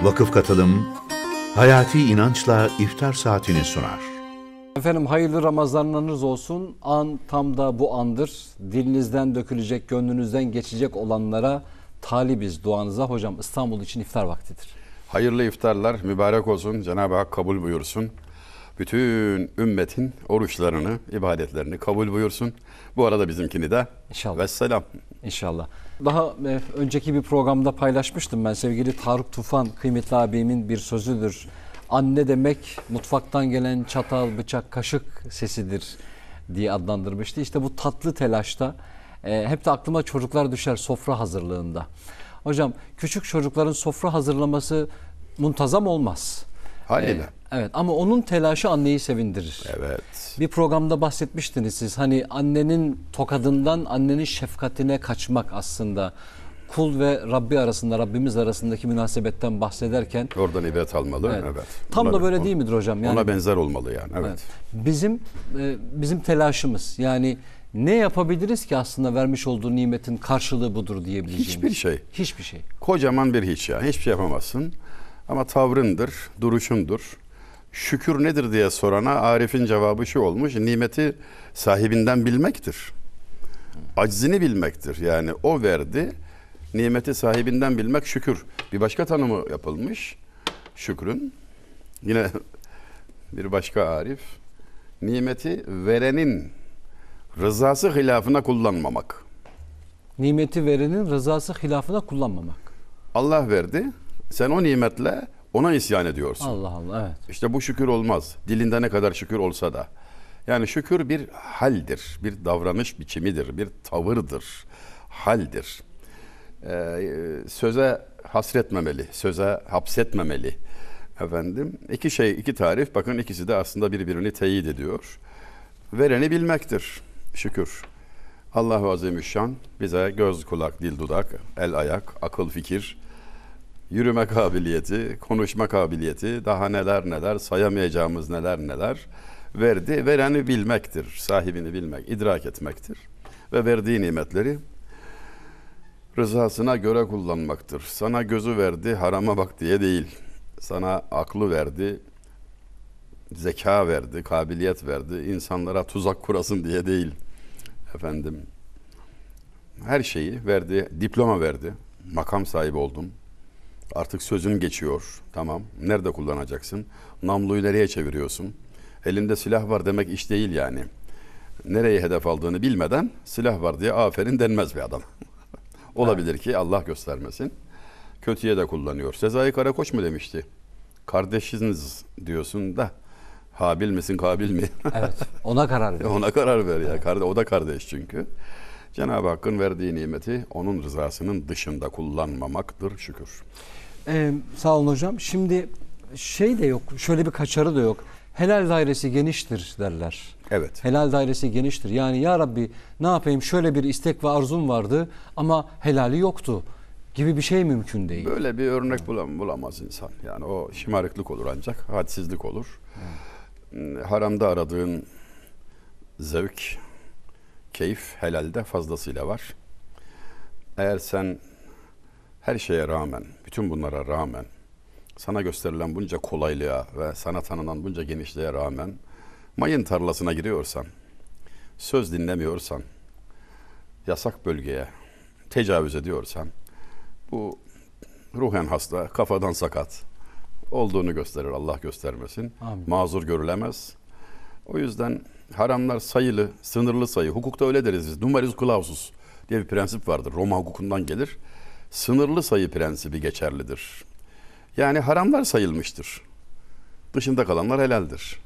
Vakıf Katılım, Hayati İnançla iftar saatini sunar. Efendim hayırlı Ramazanlarınız olsun. An tam da bu andır. Dilinizden dökülecek, gönlünüzden geçecek olanlara talibiz duanıza. Hocam İstanbul için iftar vaktidir. Hayırlı iftarlar mübarek olsun. Cenab-ı Hak kabul buyursun. Bütün ümmetin oruçlarını, ibadetlerini kabul buyursun. Bu arada bizimkini de. İnşallah. Vesselam. İnşallah daha e, önceki bir programda paylaşmıştım ben sevgili Tarık Tufan kıymetli abimin bir sözüdür. Anne demek mutfaktan gelen çatal, bıçak, kaşık sesidir diye adlandırmıştı. İşte bu tatlı telaşta e, hep de aklıma çocuklar düşer sofra hazırlığında. Hocam küçük çocukların sofra hazırlaması muntazam olmaz. Haliyle. E, Evet ama onun telaşı anneyi sevindirir. Evet. Bir programda bahsetmiştiniz siz hani annenin tokadından annenin şefkatine kaçmak aslında. Kul ve Rabbi arasında Rabbimiz arasındaki münasebetten bahsederken oradan ibret almalı. Evet. evet. Tam ona, da böyle değil midir hocam? Yani, ona benzer olmalı yani. Evet. evet. Bizim e, bizim telaşımız yani ne yapabiliriz ki aslında vermiş olduğu nimetin karşılığı budur diyebileceğimiz? Hiçbir şey. Hiçbir şey. Kocaman bir hiç ya. Hiçbir şey yapamazsın. Ama tavrındır, duruşundur, şükür nedir diye sorana Arif'in cevabı şu olmuş. Nimeti sahibinden bilmektir. Aczini bilmektir. Yani o verdi. Nimeti sahibinden bilmek şükür. Bir başka tanımı yapılmış şükrün. Yine bir başka Arif. Nimeti verenin rızası hilafına kullanmamak. Nimeti verenin rızası hilafına kullanmamak. Allah verdi. Sen o nimetle ona isyan ediyorsun. Allah Allah evet. İşte bu şükür olmaz. Dilinde ne kadar şükür olsa da. Yani şükür bir haldir, bir davranış biçimidir, bir tavırdır, haldir. Ee, söze hasretmemeli, söze hapsetmemeli. Efendim, İki şey, iki tarif. Bakın ikisi de aslında birbirini teyit ediyor. Vereni bilmektir şükür. Allahu Azimüşşan bize göz, kulak, dil, dudak, el, ayak, akıl, fikir, yürüme kabiliyeti, konuşma kabiliyeti, daha neler neler, sayamayacağımız neler neler verdi. Vereni bilmektir, sahibini bilmek, idrak etmektir. Ve verdiği nimetleri rızasına göre kullanmaktır. Sana gözü verdi, harama bak diye değil. Sana aklı verdi, zeka verdi, kabiliyet verdi. insanlara tuzak kurasın diye değil. Efendim, her şeyi verdi, diploma verdi. Makam sahibi oldum, Artık sözün geçiyor. Tamam. Nerede kullanacaksın? Namluyu nereye çeviriyorsun? Elinde silah var demek iş değil yani. Nereye hedef aldığını bilmeden silah var diye aferin denmez bir adam. Olabilir ki Allah göstermesin. Kötüye de kullanıyor. Sezai Karakoç mu demişti? Kardeşiniz diyorsun da Habil misin Kabil mi? evet. Ona karar ver. ona karar ver ya. Evet. O da kardeş çünkü. Cenab-ı Hakk'ın verdiği nimeti onun rızasının dışında kullanmamaktır şükür. Ee, sağ olun hocam. Şimdi şey de yok, şöyle bir kaçarı da yok. Helal dairesi geniştir derler. Evet. Helal dairesi geniştir. Yani ya Rabbi ne yapayım şöyle bir istek ve arzum vardı ama helali yoktu gibi bir şey mümkün değil. Böyle bir örnek bulam bulamaz insan. Yani o şımarıklık olur ancak hadsizlik olur. Evet. Hmm, haramda aradığın zevk keyif helalde fazlasıyla var. Eğer sen her şeye rağmen, bütün bunlara rağmen, sana gösterilen bunca kolaylığa ve sana tanınan bunca genişliğe rağmen mayın tarlasına giriyorsan, söz dinlemiyorsan, yasak bölgeye tecavüz ediyorsan, bu ruhen hasta, kafadan sakat olduğunu gösterir Allah göstermesin. Amin. Mazur görülemez. O yüzden haramlar sayılı, sınırlı sayı. Hukukta öyle deriz biz. Numerus clausus diye bir prensip vardır. Roma hukukundan gelir. Sınırlı sayı prensibi geçerlidir. Yani haramlar sayılmıştır. Dışında kalanlar helaldir.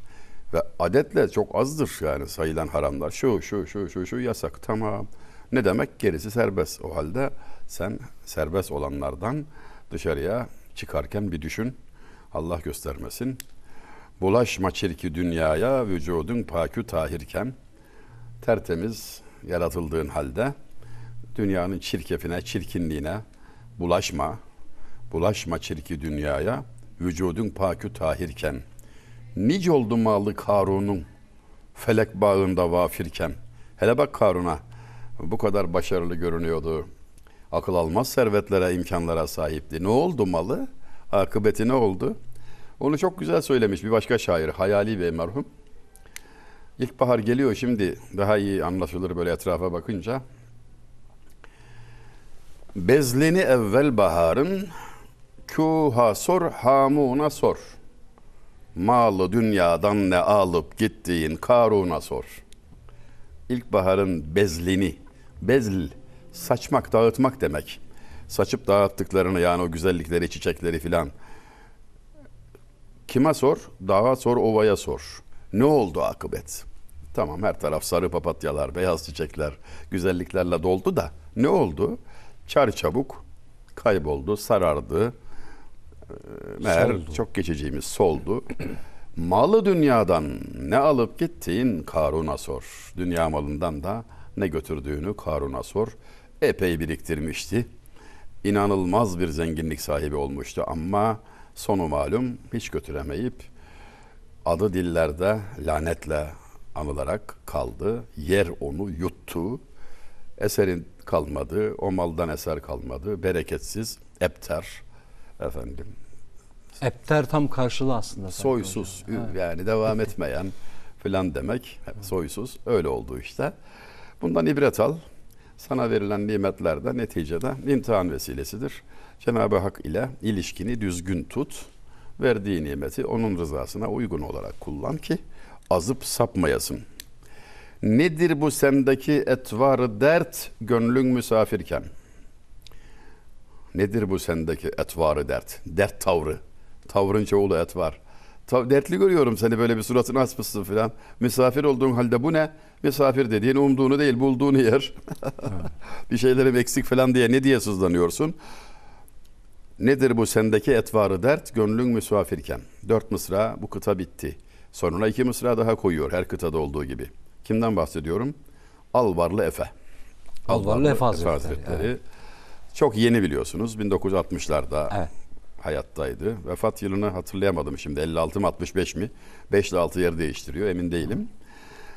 Ve adetle çok azdır yani sayılan haramlar. Şu, şu, şu, şu, şu yasak. Tamam. Ne demek? Gerisi serbest. O halde sen serbest olanlardan dışarıya çıkarken bir düşün. Allah göstermesin. Bulaşma çirki dünyaya vücudun pakü tahirken tertemiz yaratıldığın halde dünyanın çirkefine, çirkinliğine bulaşma. Bulaşma çirki dünyaya vücudun pakü tahirken. nic oldu malı Karun'un felek bağında vafirken. Hele bak Karun'a bu kadar başarılı görünüyordu. Akıl almaz servetlere, imkanlara sahipti. Ne oldu malı? Akıbeti ne oldu? Onu çok güzel söylemiş bir başka şair Hayali Bey merhum. İlkbahar geliyor şimdi daha iyi anlaşılır böyle etrafa bakınca. Bezleni evvel baharın Kuha sor hamuna sor Malı dünyadan ne alıp gittiğin Karun'a sor İlkbaharın bezlini Bezl saçmak dağıtmak demek Saçıp dağıttıklarını yani o güzellikleri çiçekleri filan Kime sor? Dağa sor, ovaya sor. Ne oldu akıbet? Tamam her taraf sarı papatyalar, beyaz çiçekler, güzelliklerle doldu da ne oldu? Çar çabuk kayboldu, sarardı. Ee, meğer soldu. çok geçeceğimiz soldu. Malı dünyadan ne alıp gittiğin Karun'a sor. Dünya malından da ne götürdüğünü Karun'a sor. Epey biriktirmişti. İnanılmaz bir zenginlik sahibi olmuştu ama Sonu malum hiç götüremeyip adı dillerde lanetle anılarak kaldı. Yer onu yuttu. Eserin kalmadı. O maldan eser kalmadı. Bereketsiz, epter efendim. Epter tam karşılığı aslında. Soysuz hocam. yani devam etmeyen filan demek. Soysuz öyle oldu işte. Bundan ibret al. Sana verilen nimetler de neticede imtihan vesilesidir. Cenab-ı Hak ile ilişkini düzgün tut. Verdiği nimeti onun rızasına uygun olarak kullan ki azıp sapmayasın. Nedir bu sendeki etvarı dert gönlün misafirken? Nedir bu sendeki etvarı dert? Dert tavrı. Tavrın çoğulu etvar. Tav dertli görüyorum seni böyle bir suratını asmışsın filan. Misafir olduğun halde bu ne? Misafir dediğin umduğunu değil bulduğunu yer. bir şeylerim eksik falan diye ne diye sızlanıyorsun? Nedir bu sendeki etvarı dert, gönlün misafirken. Dört mısra bu kıta bitti. Sonuna iki mısra daha koyuyor her kıtada olduğu gibi. Kimden bahsediyorum? Alvarlı Efe. Alvarlı, Alvarlı Efe Hazretleri. Hazretleri. Çok yeni biliyorsunuz. 1960'larda evet. hayattaydı. Vefat yılını hatırlayamadım şimdi. 56 mı 65 mi? 5 ile 6 yer değiştiriyor emin değilim. Hı.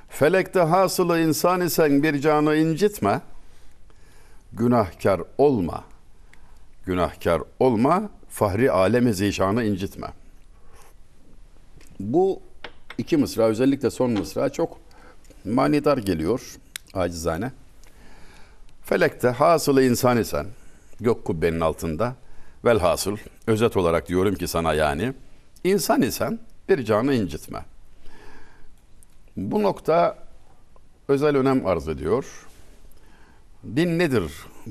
Felekte hasılı insan isen bir canı incitme. Günahkar olma günahkar olma, fahri aleme zişanı incitme. Bu iki mısra özellikle son mısra çok manidar geliyor acizane. Felekte hasılı insan isen gök kubbenin altında velhasıl özet olarak diyorum ki sana yani insan isen bir canı incitme. Bu nokta özel önem arz ediyor. Din nedir?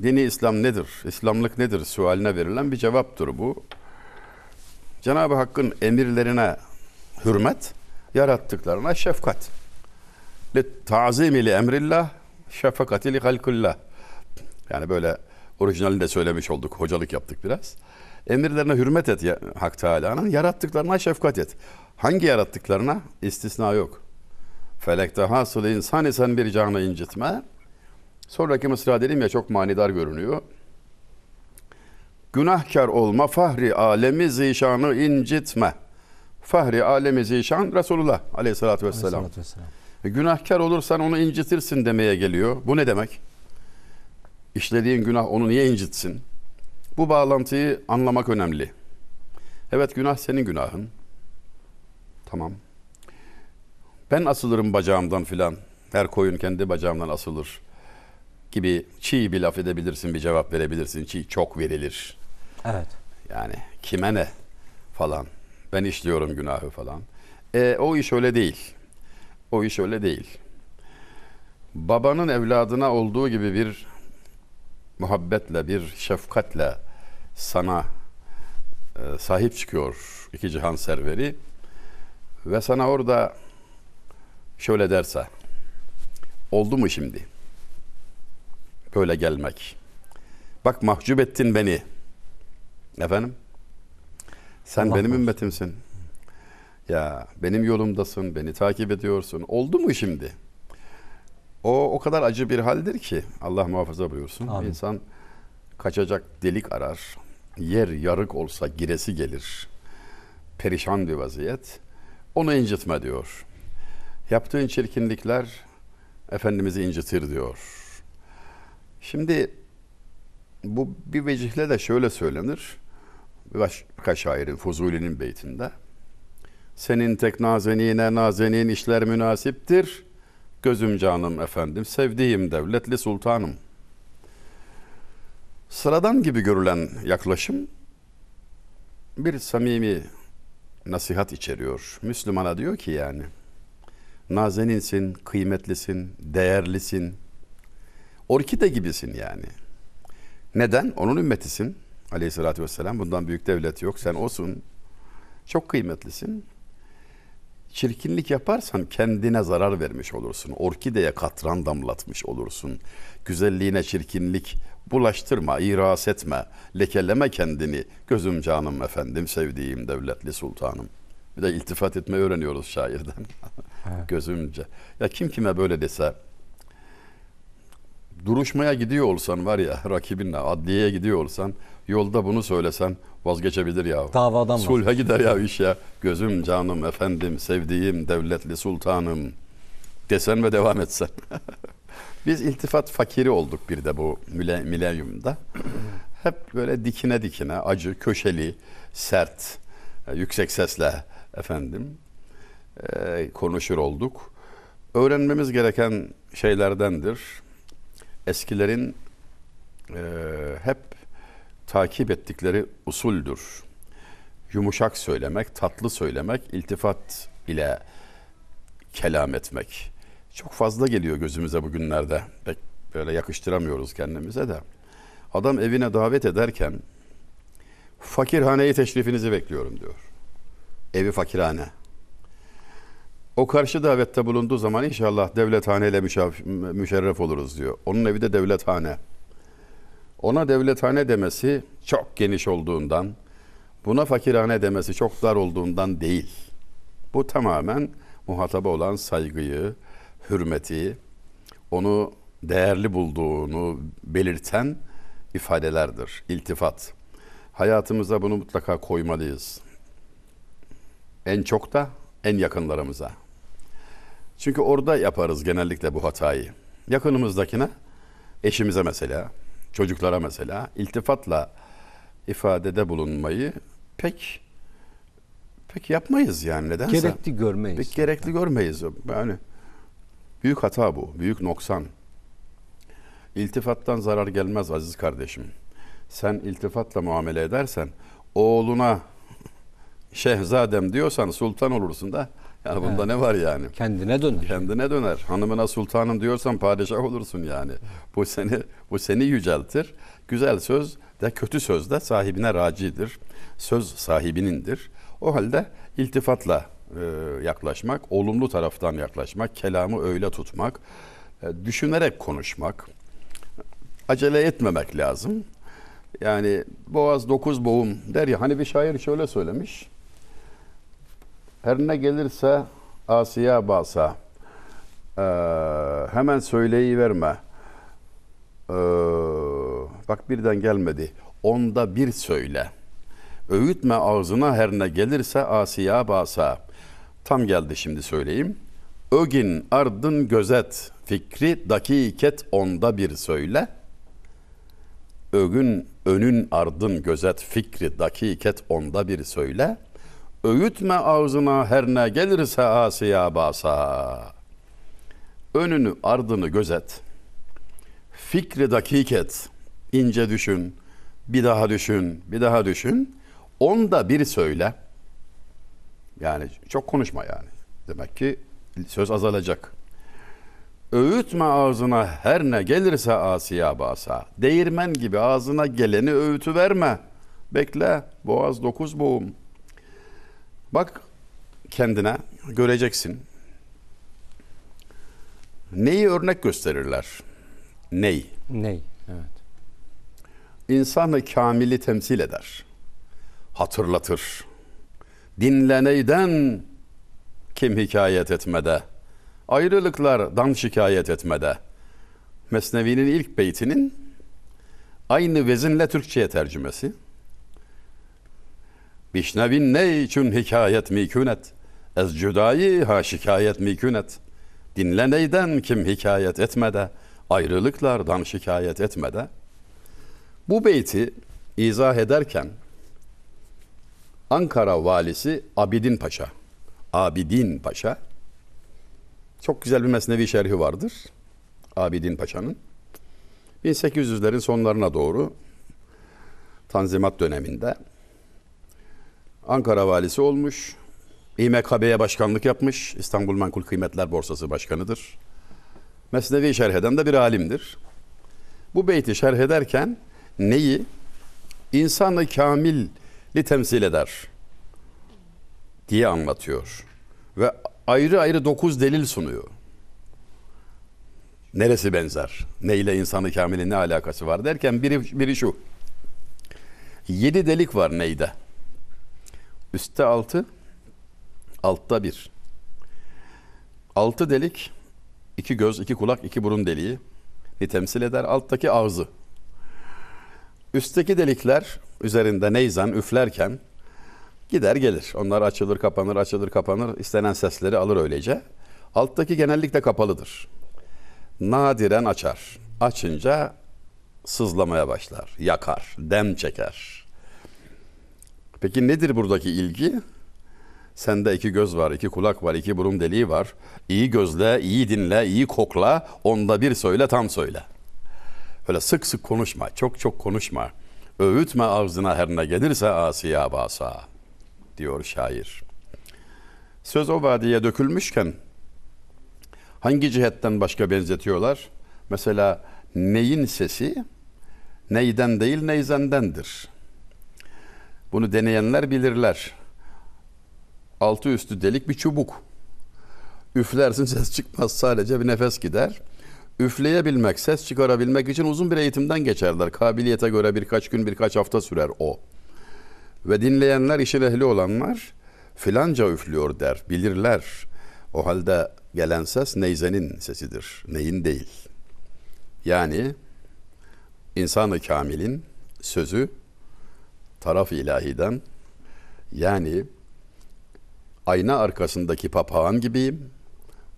Dini İslam nedir? İslamlık nedir? Sualine verilen bir cevaptır bu. Cenab-ı Hakk'ın emirlerine hürmet, yarattıklarına şefkat. Tazimi li emrillah, şefkati li halkullah. Yani böyle orijinalinde söylemiş olduk, hocalık yaptık biraz. Emirlerine hürmet et ya, Hak Teala'nın, yarattıklarına şefkat et. Hangi yarattıklarına? İstisna yok. Felekte hasıl insan isen bir canı incitme, Sonraki mısra dedim ya çok manidar görünüyor. Günahkar olma fahri alemi zişanı incitme. Fahri alemi zişan Resulullah aleyhissalatü vesselam. Aleyhissalatü vesselam. E, günahkar olursan onu incitirsin demeye geliyor. Bu ne demek? İşlediğin günah onu niye incitsin? Bu bağlantıyı anlamak önemli. Evet günah senin günahın. Tamam. Ben asılırım bacağımdan filan. Her koyun kendi bacağımdan asılır gibi çiğ bir laf edebilirsin, bir cevap verebilirsin. Çiğ çok verilir. Evet. Yani kime ne falan. Ben işliyorum günahı falan. E, o iş öyle değil. O iş öyle değil. Babanın evladına olduğu gibi bir muhabbetle, bir şefkatle sana e, sahip çıkıyor iki cihan serveri ve sana orada şöyle derse oldu mu şimdi?'' böyle gelmek. Bak mahcup ettin beni. Efendim? Sen Allah benim ümmetimsin. Ya benim yolumdasın, beni takip ediyorsun. Oldu mu şimdi? O o kadar acı bir haldir ki Allah muhafaza buyursun. Amin. İnsan kaçacak delik arar. Yer yarık olsa giresi gelir. Perişan bir vaziyet. Onu incitme diyor. Yaptığın çirkinlikler Efendimiz'i incitir diyor. Şimdi bu bir vecihle de şöyle söylenir. Başka şairin Fuzuli'nin beytinde. Senin tek nazenine nazenin işler münasiptir. Gözüm canım efendim, sevdiğim devletli sultanım. Sıradan gibi görülen yaklaşım bir samimi nasihat içeriyor. Müslümana diyor ki yani nazeninsin, kıymetlisin, değerlisin, Orkide gibisin yani. Neden? Onun ümmetisin. Aleyhissalatü vesselam. Bundan büyük devlet yok. Sen olsun. Çok kıymetlisin. Çirkinlik yaparsan kendine zarar vermiş olursun. Orkideye katran damlatmış olursun. Güzelliğine çirkinlik bulaştırma, iras etme, lekeleme kendini. Gözüm canım efendim, sevdiğim devletli sultanım. Bir de iltifat etme öğreniyoruz şairden. Evet. Gözümce. Ya kim kime böyle dese duruşmaya gidiyor olsan var ya rakibinle adliyeye gidiyor olsan yolda bunu söylesen vazgeçebilir ya. Davadan Sulha gider ya iş ya. Gözüm canım efendim sevdiğim devletli sultanım desen ve devam etsen. Biz iltifat fakiri olduk bir de bu mile, milenyumda. Hep böyle dikine dikine acı, köşeli, sert, e, yüksek sesle efendim e, konuşur olduk. Öğrenmemiz gereken şeylerdendir eskilerin e, hep takip ettikleri usuldür. Yumuşak söylemek, tatlı söylemek, iltifat ile kelam etmek. Çok fazla geliyor gözümüze bugünlerde. Pek böyle yakıştıramıyoruz kendimize de. Adam evine davet ederken fakirhaneye teşrifinizi bekliyorum diyor. Evi fakirhane. O karşı davette bulunduğu zaman inşallah devlethaneyle müşerref oluruz diyor. Onun evi de devlethane. Ona devlethane demesi çok geniş olduğundan, buna fakirhane demesi çok dar olduğundan değil. Bu tamamen muhataba olan saygıyı, hürmeti, onu değerli bulduğunu belirten ifadelerdir, iltifat. Hayatımıza bunu mutlaka koymalıyız. En çok da en yakınlarımıza. Çünkü orada yaparız genellikle bu hatayı. Yakınımızdakine, eşimize mesela, çocuklara mesela iltifatla ifadede bulunmayı pek pek yapmayız yani nedense. Gerekli görmeyiz. Pek gerekli görmeyiz. Yani büyük hata bu, büyük noksan. İltifattan zarar gelmez aziz kardeşim. Sen iltifatla muamele edersen oğluna şehzadem diyorsan sultan olursun da ya bunda ne var yani? Kendine döner. Kendine döner. Hanımına sultanım diyorsan padişah olursun yani. Bu seni bu seni yüceltir. Güzel söz de kötü söz de sahibine racidir. Söz sahibinindir. O halde iltifatla e, yaklaşmak, olumlu taraftan yaklaşmak, kelamı öyle tutmak, e, düşünerek konuşmak, acele etmemek lazım. Yani boğaz dokuz boğum der ya hani bir şair şöyle söylemiş. Her ne gelirse Asiya basa. Ee, hemen söyleyiverme. Ee, bak birden gelmedi. Onda bir söyle. Öğütme ağzına her ne gelirse Asiya basa. Tam geldi şimdi söyleyeyim. Ögin ardın gözet fikri dakiket onda bir söyle. Ögün önün ardın gözet fikri dakiket onda bir söyle.'' öğütme ağzına her ne gelirse asiya basa. Önünü ardını gözet. Fikri dakik et. İnce düşün. Bir daha düşün. Bir daha düşün. Onda bir söyle. Yani çok konuşma yani. Demek ki söz azalacak. Öğütme ağzına her ne gelirse asiya basa. Değirmen gibi ağzına geleni öğütü verme. Bekle boğaz dokuz boğum. Bak kendine göreceksin. Neyi örnek gösterirler? Ney? Ney, evet. İnsanı kamili temsil eder. Hatırlatır. Dinleneyden kim hikayet etmede? Ayrılıklardan şikayet etmede. Mesnevi'nin ilk beytinin aynı vezinle Türkçe'ye tercümesi. Bişnevin ne için hikayet mikunet? Ez cüdayi ha şikayet mikunet. Dinle neyden kim hikayet etmede? Ayrılıklardan şikayet etmede. Bu beyti izah ederken Ankara valisi Abidin Paşa. Abidin Paşa. Çok güzel bir mesnevi şerhi vardır. Abidin Paşa'nın. 1800'lerin sonlarına doğru Tanzimat döneminde Ankara valisi olmuş. İMKB'ye başkanlık yapmış. İstanbul Menkul Kıymetler Borsası Başkanı'dır. Mesnevi şerh eden de bir alimdir. Bu beyti şerh ederken neyi? İnsanı kamilli temsil eder diye anlatıyor. Ve ayrı ayrı dokuz delil sunuyor. Neresi benzer? Neyle insanı kamilin ne alakası var derken biri, biri şu. Yedi delik var neyde? Üste altı, altta bir. Altı delik, iki göz, iki kulak, iki burun deliği ni temsil eder. Alttaki ağzı. Üstteki delikler üzerinde neyzan üflerken gider gelir. Onlar açılır kapanır açılır kapanır istenen sesleri alır öylece. Alttaki genellikle kapalıdır. Nadiren açar. Açınca sızlamaya başlar, yakar, dem çeker. Peki nedir buradaki ilgi? Sende iki göz var, iki kulak var, iki burun deliği var. İyi gözle, iyi dinle, iyi kokla, onda bir söyle, tam söyle. Böyle sık sık konuşma, çok çok konuşma. Öğütme ağzına her ne gelirse asiya basa, diyor şair. Söz o vadiye dökülmüşken hangi cihetten başka benzetiyorlar? Mesela neyin sesi neyden değil neyzendendir.'' Bunu deneyenler bilirler. Altı üstü delik bir çubuk. Üflersin ses çıkmaz sadece bir nefes gider. Üfleyebilmek, ses çıkarabilmek için uzun bir eğitimden geçerler. Kabiliyete göre birkaç gün, birkaç hafta sürer o. Ve dinleyenler, işin ehli olanlar filanca üflüyor der, bilirler. O halde gelen ses neyzenin sesidir, neyin değil. Yani insanı kamilin sözü taraf ilahiden yani ayna arkasındaki papağan gibiyim.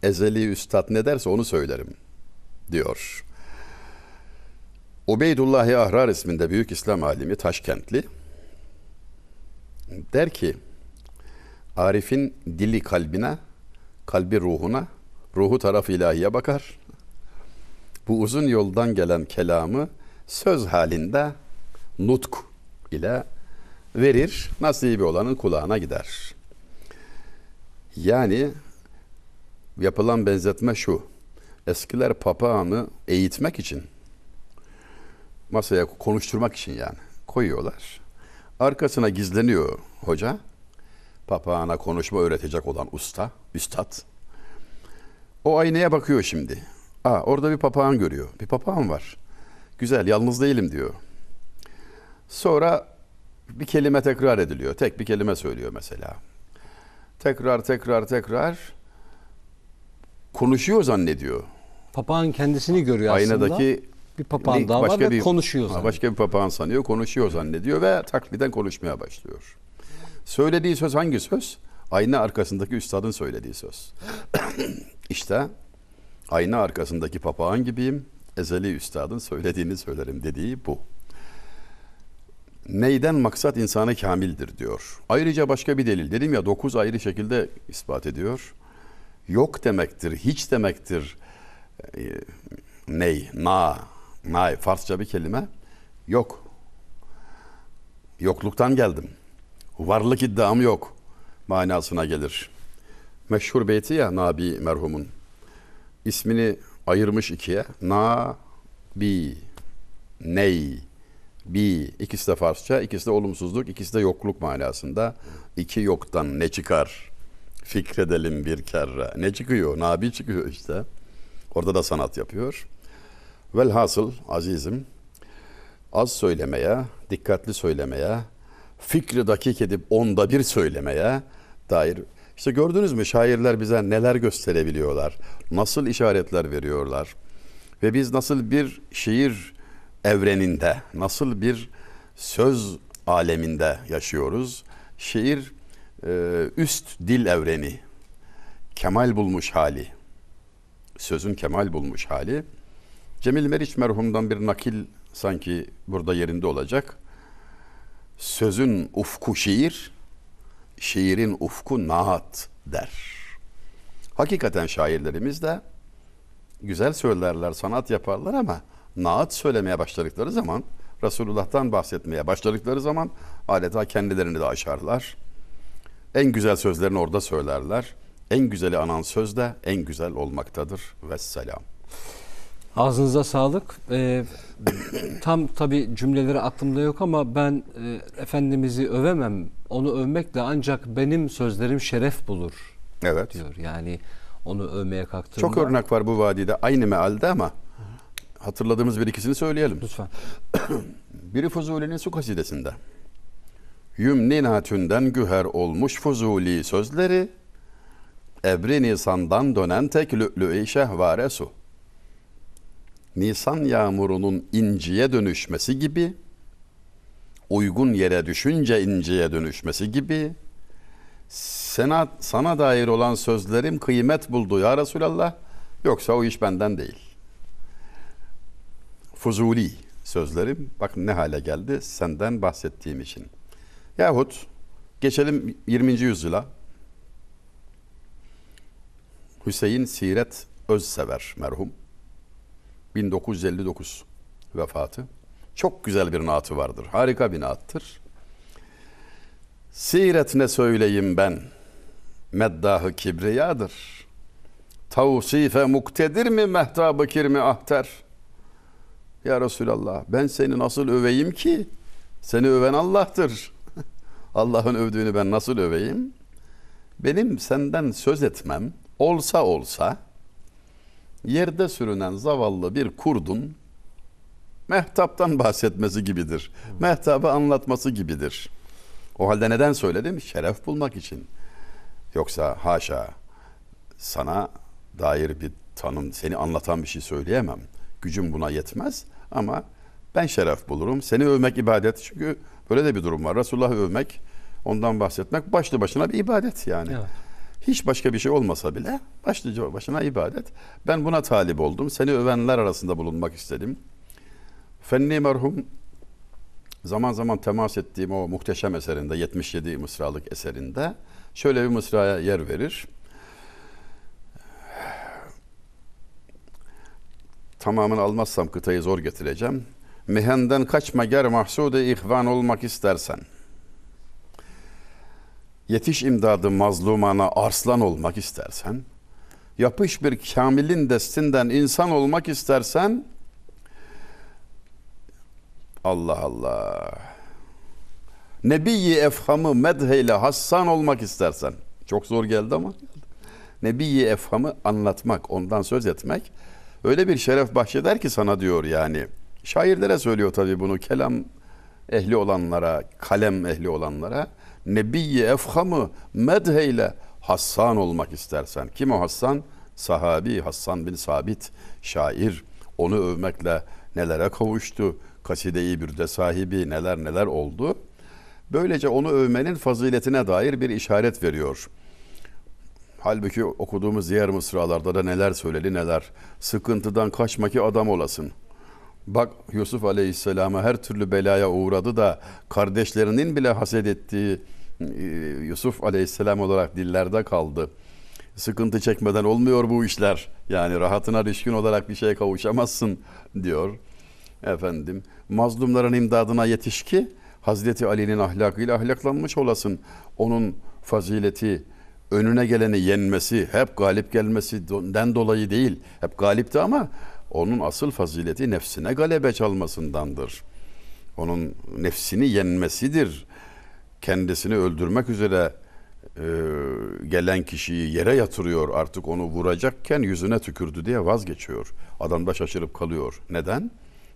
Ezeli üstad ne derse onu söylerim diyor. Ubeydullahi Ahrar isminde büyük İslam alimi Taşkentli der ki Arif'in dili kalbine, kalbi ruhuna, ruhu taraf ilahiye bakar. Bu uzun yoldan gelen kelamı söz halinde nutk ile verir, nasibi olanın kulağına gider. Yani yapılan benzetme şu. Eskiler papağanı eğitmek için masaya konuşturmak için yani koyuyorlar. Arkasına gizleniyor hoca. Papağana konuşma öğretecek olan usta, üstad. O aynaya bakıyor şimdi. Aa orada bir papağan görüyor. Bir papağan var. Güzel, yalnız değilim diyor. Sonra bir kelime tekrar ediliyor. Tek bir kelime söylüyor mesela. Tekrar tekrar tekrar konuşuyor zannediyor. Papağan kendisini görüyor Aynadaki aslında. Aynadaki bir papağan daha başka var bir, konuşuyor zannediyor. Başka bir papağan sanıyor, konuşuyor zannediyor ve takliden konuşmaya başlıyor. Söylediği söz hangi söz? Ayna arkasındaki üstadın söylediği söz. İşte ayna arkasındaki papağan gibiyim, ezeli üstadın söylediğini söylerim dediği bu neyden maksat insanı kamildir diyor. Ayrıca başka bir delil dedim ya dokuz ayrı şekilde ispat ediyor. Yok demektir, hiç demektir. E, ney, na, na Farsça bir kelime. Yok. Yokluktan geldim. Varlık iddiam yok manasına gelir. Meşhur beyti ya Nabi merhumun. İsmini ayırmış ikiye. Na, bi, ney, Bi ikisi de Farsça, ikisi de olumsuzluk, ikisi de yokluk manasında. iki yoktan ne çıkar? Fikredelim bir kere. Ne çıkıyor? Nabi çıkıyor işte. Orada da sanat yapıyor. Velhasıl azizim az söylemeye, dikkatli söylemeye, fikri dakik edip onda bir söylemeye dair işte gördünüz mü şairler bize neler gösterebiliyorlar, nasıl işaretler veriyorlar ve biz nasıl bir şiir evreninde, nasıl bir söz aleminde yaşıyoruz. Şiir e, üst dil evreni, kemal bulmuş hali, sözün kemal bulmuş hali. Cemil Meriç merhumdan bir nakil sanki burada yerinde olacak. Sözün ufku şiir, şiirin ufku naat der. Hakikaten şairlerimiz de güzel söylerler, sanat yaparlar ama naat söylemeye başladıkları zaman Resulullah'tan bahsetmeye başladıkları zaman adeta kendilerini de aşarlar. En güzel sözlerini orada söylerler. En güzeli anan söz de en güzel olmaktadır. Vesselam. Ağzınıza sağlık. Ee, tam tabi cümleleri aklımda yok ama ben e, Efendimiz'i övemem. Onu övmekle ancak benim sözlerim şeref bulur. Evet. Diyor yani onu övmeye kalktığımda. Çok örnek var bu vadide aynı mealde ama hatırladığımız bir ikisini söyleyelim. Lütfen. Biri Fuzuli'nin su kasidesinde. Yümnina tünden güher olmuş Fuzuli sözleri, Ebri Nisan'dan dönen tek lü'lü'i şehvare su. Nisan yağmurunun inciye dönüşmesi gibi, uygun yere düşünce inciye dönüşmesi gibi, sana, sana dair olan sözlerim kıymet buldu ya Resulallah, yoksa o iş benden değil. Fuzuli sözlerim bak ne hale geldi senden bahsettiğim için. Yahut geçelim 20. yüzyıla. Hüseyin Siret Özsever merhum. 1959 vefatı. Çok güzel bir naatı vardır. Harika bir naattır. Siret ne söyleyeyim ben? Meddahı kibriyadır. Tavsife muktedir mi mehtabı kirmi ahter?'' Ya Resulallah ben seni nasıl öveyim ki? Seni öven Allah'tır. Allah'ın övdüğünü ben nasıl öveyim? Benim senden söz etmem olsa olsa yerde sürünen zavallı bir kurdun mehtaptan bahsetmesi gibidir. Mehtabı anlatması gibidir. O halde neden söyledim? Şeref bulmak için. Yoksa haşa sana dair bir tanım, seni anlatan bir şey söyleyemem gücüm buna yetmez ama ben şeref bulurum. Seni övmek ibadet çünkü böyle de bir durum var. Resulullah'ı övmek, ondan bahsetmek başlı başına bir ibadet yani. Evet. Hiç başka bir şey olmasa bile başlıca başına ibadet. Ben buna talip oldum. Seni övenler arasında bulunmak istedim. Fenni merhum zaman zaman temas ettiğim o muhteşem eserinde 77 mısralık eserinde şöyle bir mısraya yer verir. tamamını almazsam kıtayı zor getireceğim. Mihenden kaçma ger mahsude ihvan olmak istersen. Yetiş imdadı mazlumana arslan olmak istersen. Yapış bir kamilin destinden insan olmak istersen. Allah Allah. Nebiyi efhamı medheyle hassan olmak istersen. Çok zor geldi ama. Nebiyi efhamı anlatmak, ondan söz etmek öyle bir şeref bahşeder ki sana diyor yani. Şairlere söylüyor tabii bunu kelam ehli olanlara, kalem ehli olanlara. Nebiyye efhamı medheyle Hassan olmak istersen. Kim o Hassan? Sahabi Hassan bin Sabit şair. Onu övmekle nelere kavuştu. Kaside-i Bürde sahibi neler neler oldu. Böylece onu övmenin faziletine dair bir işaret veriyor. Halbuki okuduğumuz diğer mısralarda da neler söyledi neler. Sıkıntıdan kaçma ki adam olasın. Bak Yusuf Aleyhisselam'a her türlü belaya uğradı da kardeşlerinin bile haset ettiği e, Yusuf Aleyhisselam olarak dillerde kaldı. Sıkıntı çekmeden olmuyor bu işler. Yani rahatına düşkün olarak bir şeye kavuşamazsın diyor. Efendim mazlumların imdadına yetiş ki Hazreti Ali'nin ahlakıyla ahlaklanmış olasın. Onun fazileti, önüne geleni yenmesi, hep galip gelmesinden dolayı değil. Hep galipti ama onun asıl fazileti nefsine galebe çalmasındandır. Onun nefsini yenmesidir. Kendisini öldürmek üzere e, gelen kişiyi yere yatırıyor artık onu vuracakken yüzüne tükürdü diye vazgeçiyor. Adam da şaşırıp kalıyor. Neden?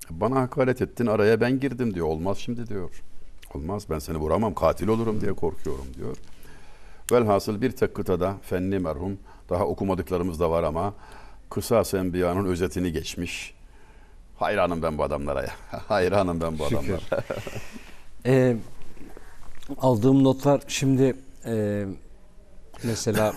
Bana hakaret ettin araya ben girdim diyor. Olmaz şimdi diyor. Olmaz ben seni vuramam katil olurum diye korkuyorum diyor. Velhasıl bir tek kıtada fenli merhum daha okumadıklarımız da var ama kısa Enbiya'nın özetini geçmiş. Hayranım ben bu adamlara ya. Hayranım ben bu Şükür. adamlara. e, aldığım notlar şimdi e, mesela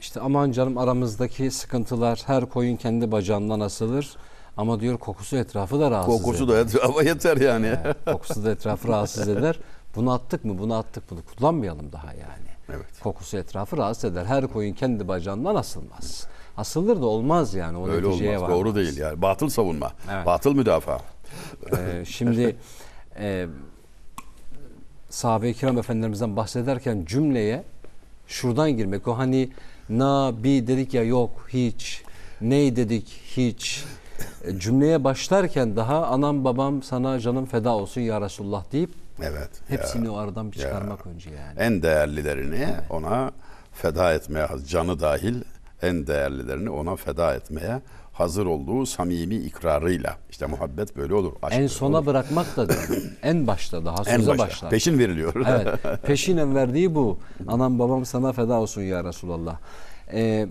işte aman canım aramızdaki sıkıntılar her koyun kendi bacağından asılır. Ama diyor kokusu etrafı da rahatsız kokusu eder. Kokusu da etrafa yeter yani. yani. Kokusu da etrafı rahatsız eder. Bunu attık mı? Bunu attık. Bunu kullanmayalım daha yani. Evet. Kokusu etrafı rahatsız eder. Her koyun kendi bacağından asılmaz. Asılır da olmaz yani. O Öyle olmaz. Varmaz. Doğru değil yani. Batıl savunma. Evet. Batıl müdafaa. Ee, şimdi e, sahabe-i kiram efendilerimizden bahsederken cümleye şuradan girmek. O hani na bi dedik ya yok hiç. Ney dedik hiç. E, cümleye başlarken daha anam babam sana canım feda olsun ya Resulullah deyip Evet. Hepsini ya, o aradan bir çıkarmak ya. önce yani. En değerlilerini evet. ona feda etmeye canı dahil en değerlilerini ona feda etmeye hazır olduğu samimi ikrarıyla. işte muhabbet böyle olur. Aşk en sona olur. bırakmak da değil. en başta daha söze en başta. başlar. Peşin veriliyor. evet. Peşinen verdiği bu. Anam babam sana feda olsun ya Resulallah. Ee,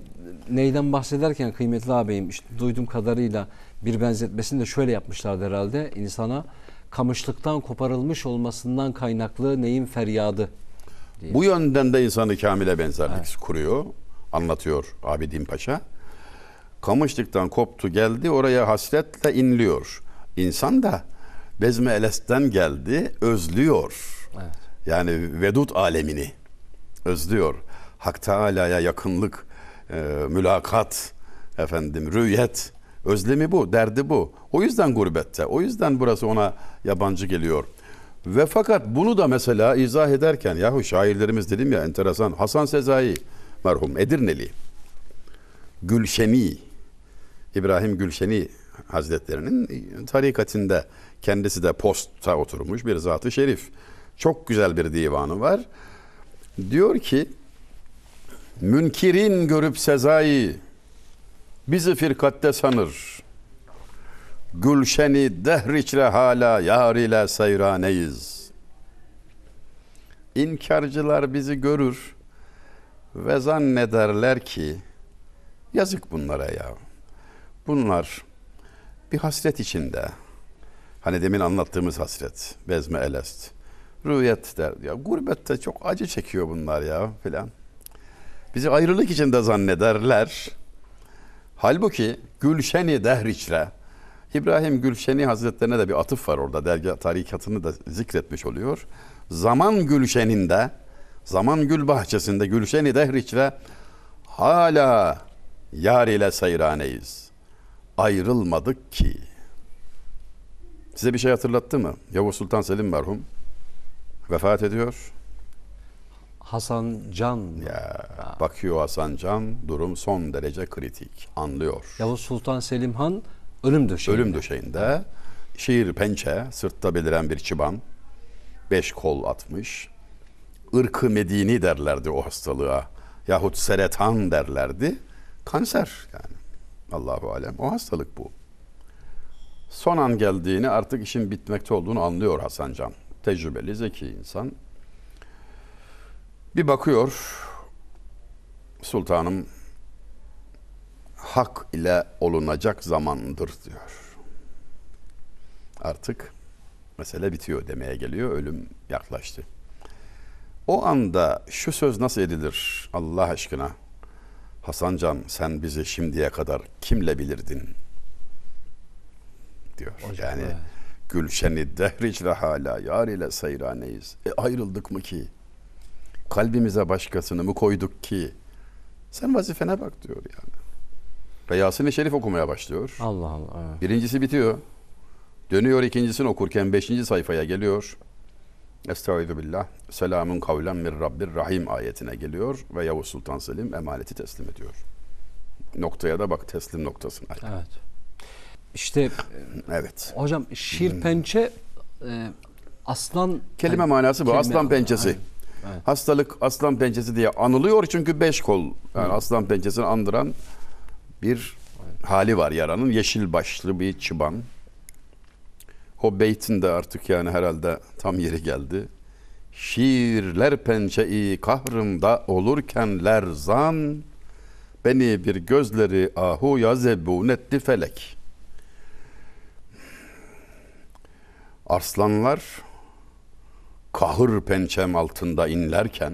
neyden bahsederken kıymetli ağabeyim işte duyduğum kadarıyla bir benzetmesini de şöyle yapmışlardı herhalde. insana kamışlıktan koparılmış olmasından kaynaklı neyin feryadı? Diye. Bu yönden de insanı Kamil'e benzerlik evet. kuruyor. Anlatıyor Abidin Paşa. Kamışlıktan koptu geldi oraya hasretle inliyor. İnsan da Bezme Eles'ten geldi özlüyor. Evet. Yani vedut alemini özlüyor. Hak Teala'ya yakınlık, e, mülakat, efendim rüyet Özlemi bu, derdi bu. O yüzden gurbette. O yüzden burası ona yabancı geliyor. Ve fakat bunu da mesela izah ederken yahu şairlerimiz dedim ya enteresan Hasan Sezai merhum Edirneli Gülşeni İbrahim Gülşeni Hazretlerinin tarikatinde kendisi de posta oturmuş bir zatı şerif. Çok güzel bir divanı var. Diyor ki Münkirin görüp Sezai Bizi firkatte sanır. Gülşeni dehriçle hala yar ile seyraneyiz. İnkarcılar bizi görür ve zannederler ki yazık bunlara ya. Bunlar bir hasret içinde. Hani demin anlattığımız hasret. Bezme elest. Rüyet der. Ya gurbette çok acı çekiyor bunlar ya filan. Bizi ayrılık içinde zannederler Halbuki Gülşeni Dehriç'le İbrahim Gülşeni Hazretlerine de bir atıf var orada. Dergi tarikatını da zikretmiş oluyor. Zaman Gülşen'inde, zaman gül bahçesinde Gülşeni Dehriç'le hala yar ile seyraneyiz. Ayrılmadık ki. Size bir şey hatırlattı mı? Yavuz Sultan Selim merhum vefat ediyor. Hasan Can. Ya, bakıyor Hasan Can durum son derece kritik anlıyor. Yavuz Sultan Selim Han ölüm döşeğinde. Ölüm döşeğinde. Şiir pençe sırtta beliren bir çıban. Beş kol atmış. Irkı medini derlerdi o hastalığa. Yahut seretan derlerdi. Kanser yani. Allahu alem o hastalık bu. Son an geldiğini artık işin bitmekte olduğunu anlıyor Hasan Can. Tecrübeli zeki insan bir bakıyor sultanım hak ile olunacak zamandır diyor. Artık mesele bitiyor demeye geliyor. Ölüm yaklaştı. O anda şu söz nasıl edilir Allah aşkına? Hasan can sen bizi şimdiye kadar kimle bilirdin? Diyor. Hocam yani be. Gülşen-i hala yar ile seyraneyiz. E ayrıldık mı ki? kalbimize başkasını mı koyduk ki? Sen vazifene bak diyor yani. Ve Yasin-i Şerif okumaya başlıyor. Allah Allah. Evet. Birincisi bitiyor. Dönüyor ikincisini okurken beşinci sayfaya geliyor. Estaizu billah. Selamun kavlen min Rabbir Rahim ayetine geliyor ve Yavuz Sultan Selim emaneti teslim ediyor. Noktaya da bak teslim noktasına. Evet. İşte evet. Hocam şirpençe e, aslan kelime manası bu. Kelime, aslan pençesi. Aynen. Evet. Hastalık aslan pençesi diye anılıyor çünkü beş kol yani aslan pençesini andıran bir evet. hali var yaranın. Yeşil başlı bir çıban. O beytin de artık yani herhalde tam yeri geldi. Şiirler pençeyi kahrımda olurken lerzan beni bir gözleri ahu yazebun etti felek. Arslanlar kahır pençem altında inlerken,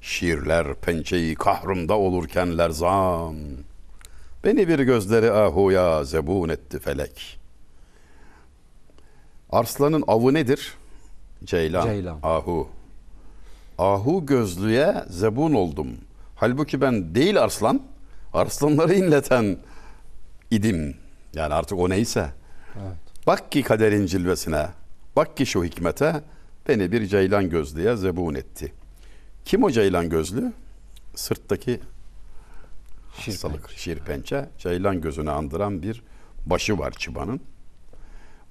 şiirler pençeyi kahrımda olurken lerzan, beni bir gözleri ahuya zebun etti felek. Arslan'ın avı nedir? Ceylan, Ceylan. ahu. Ahu gözlüye zebun oldum. Halbuki ben değil arslan, arslanları inleten idim. Yani artık o neyse. Evet. Bak ki kaderin cilvesine, bak ki şu hikmete, Beni bir ceylan gözlüye zebun etti. Kim o ceylan gözlü? Sırttaki şirpençe. hastalık, şirpençe. Ceylan gözünü andıran bir başı var çıbanın.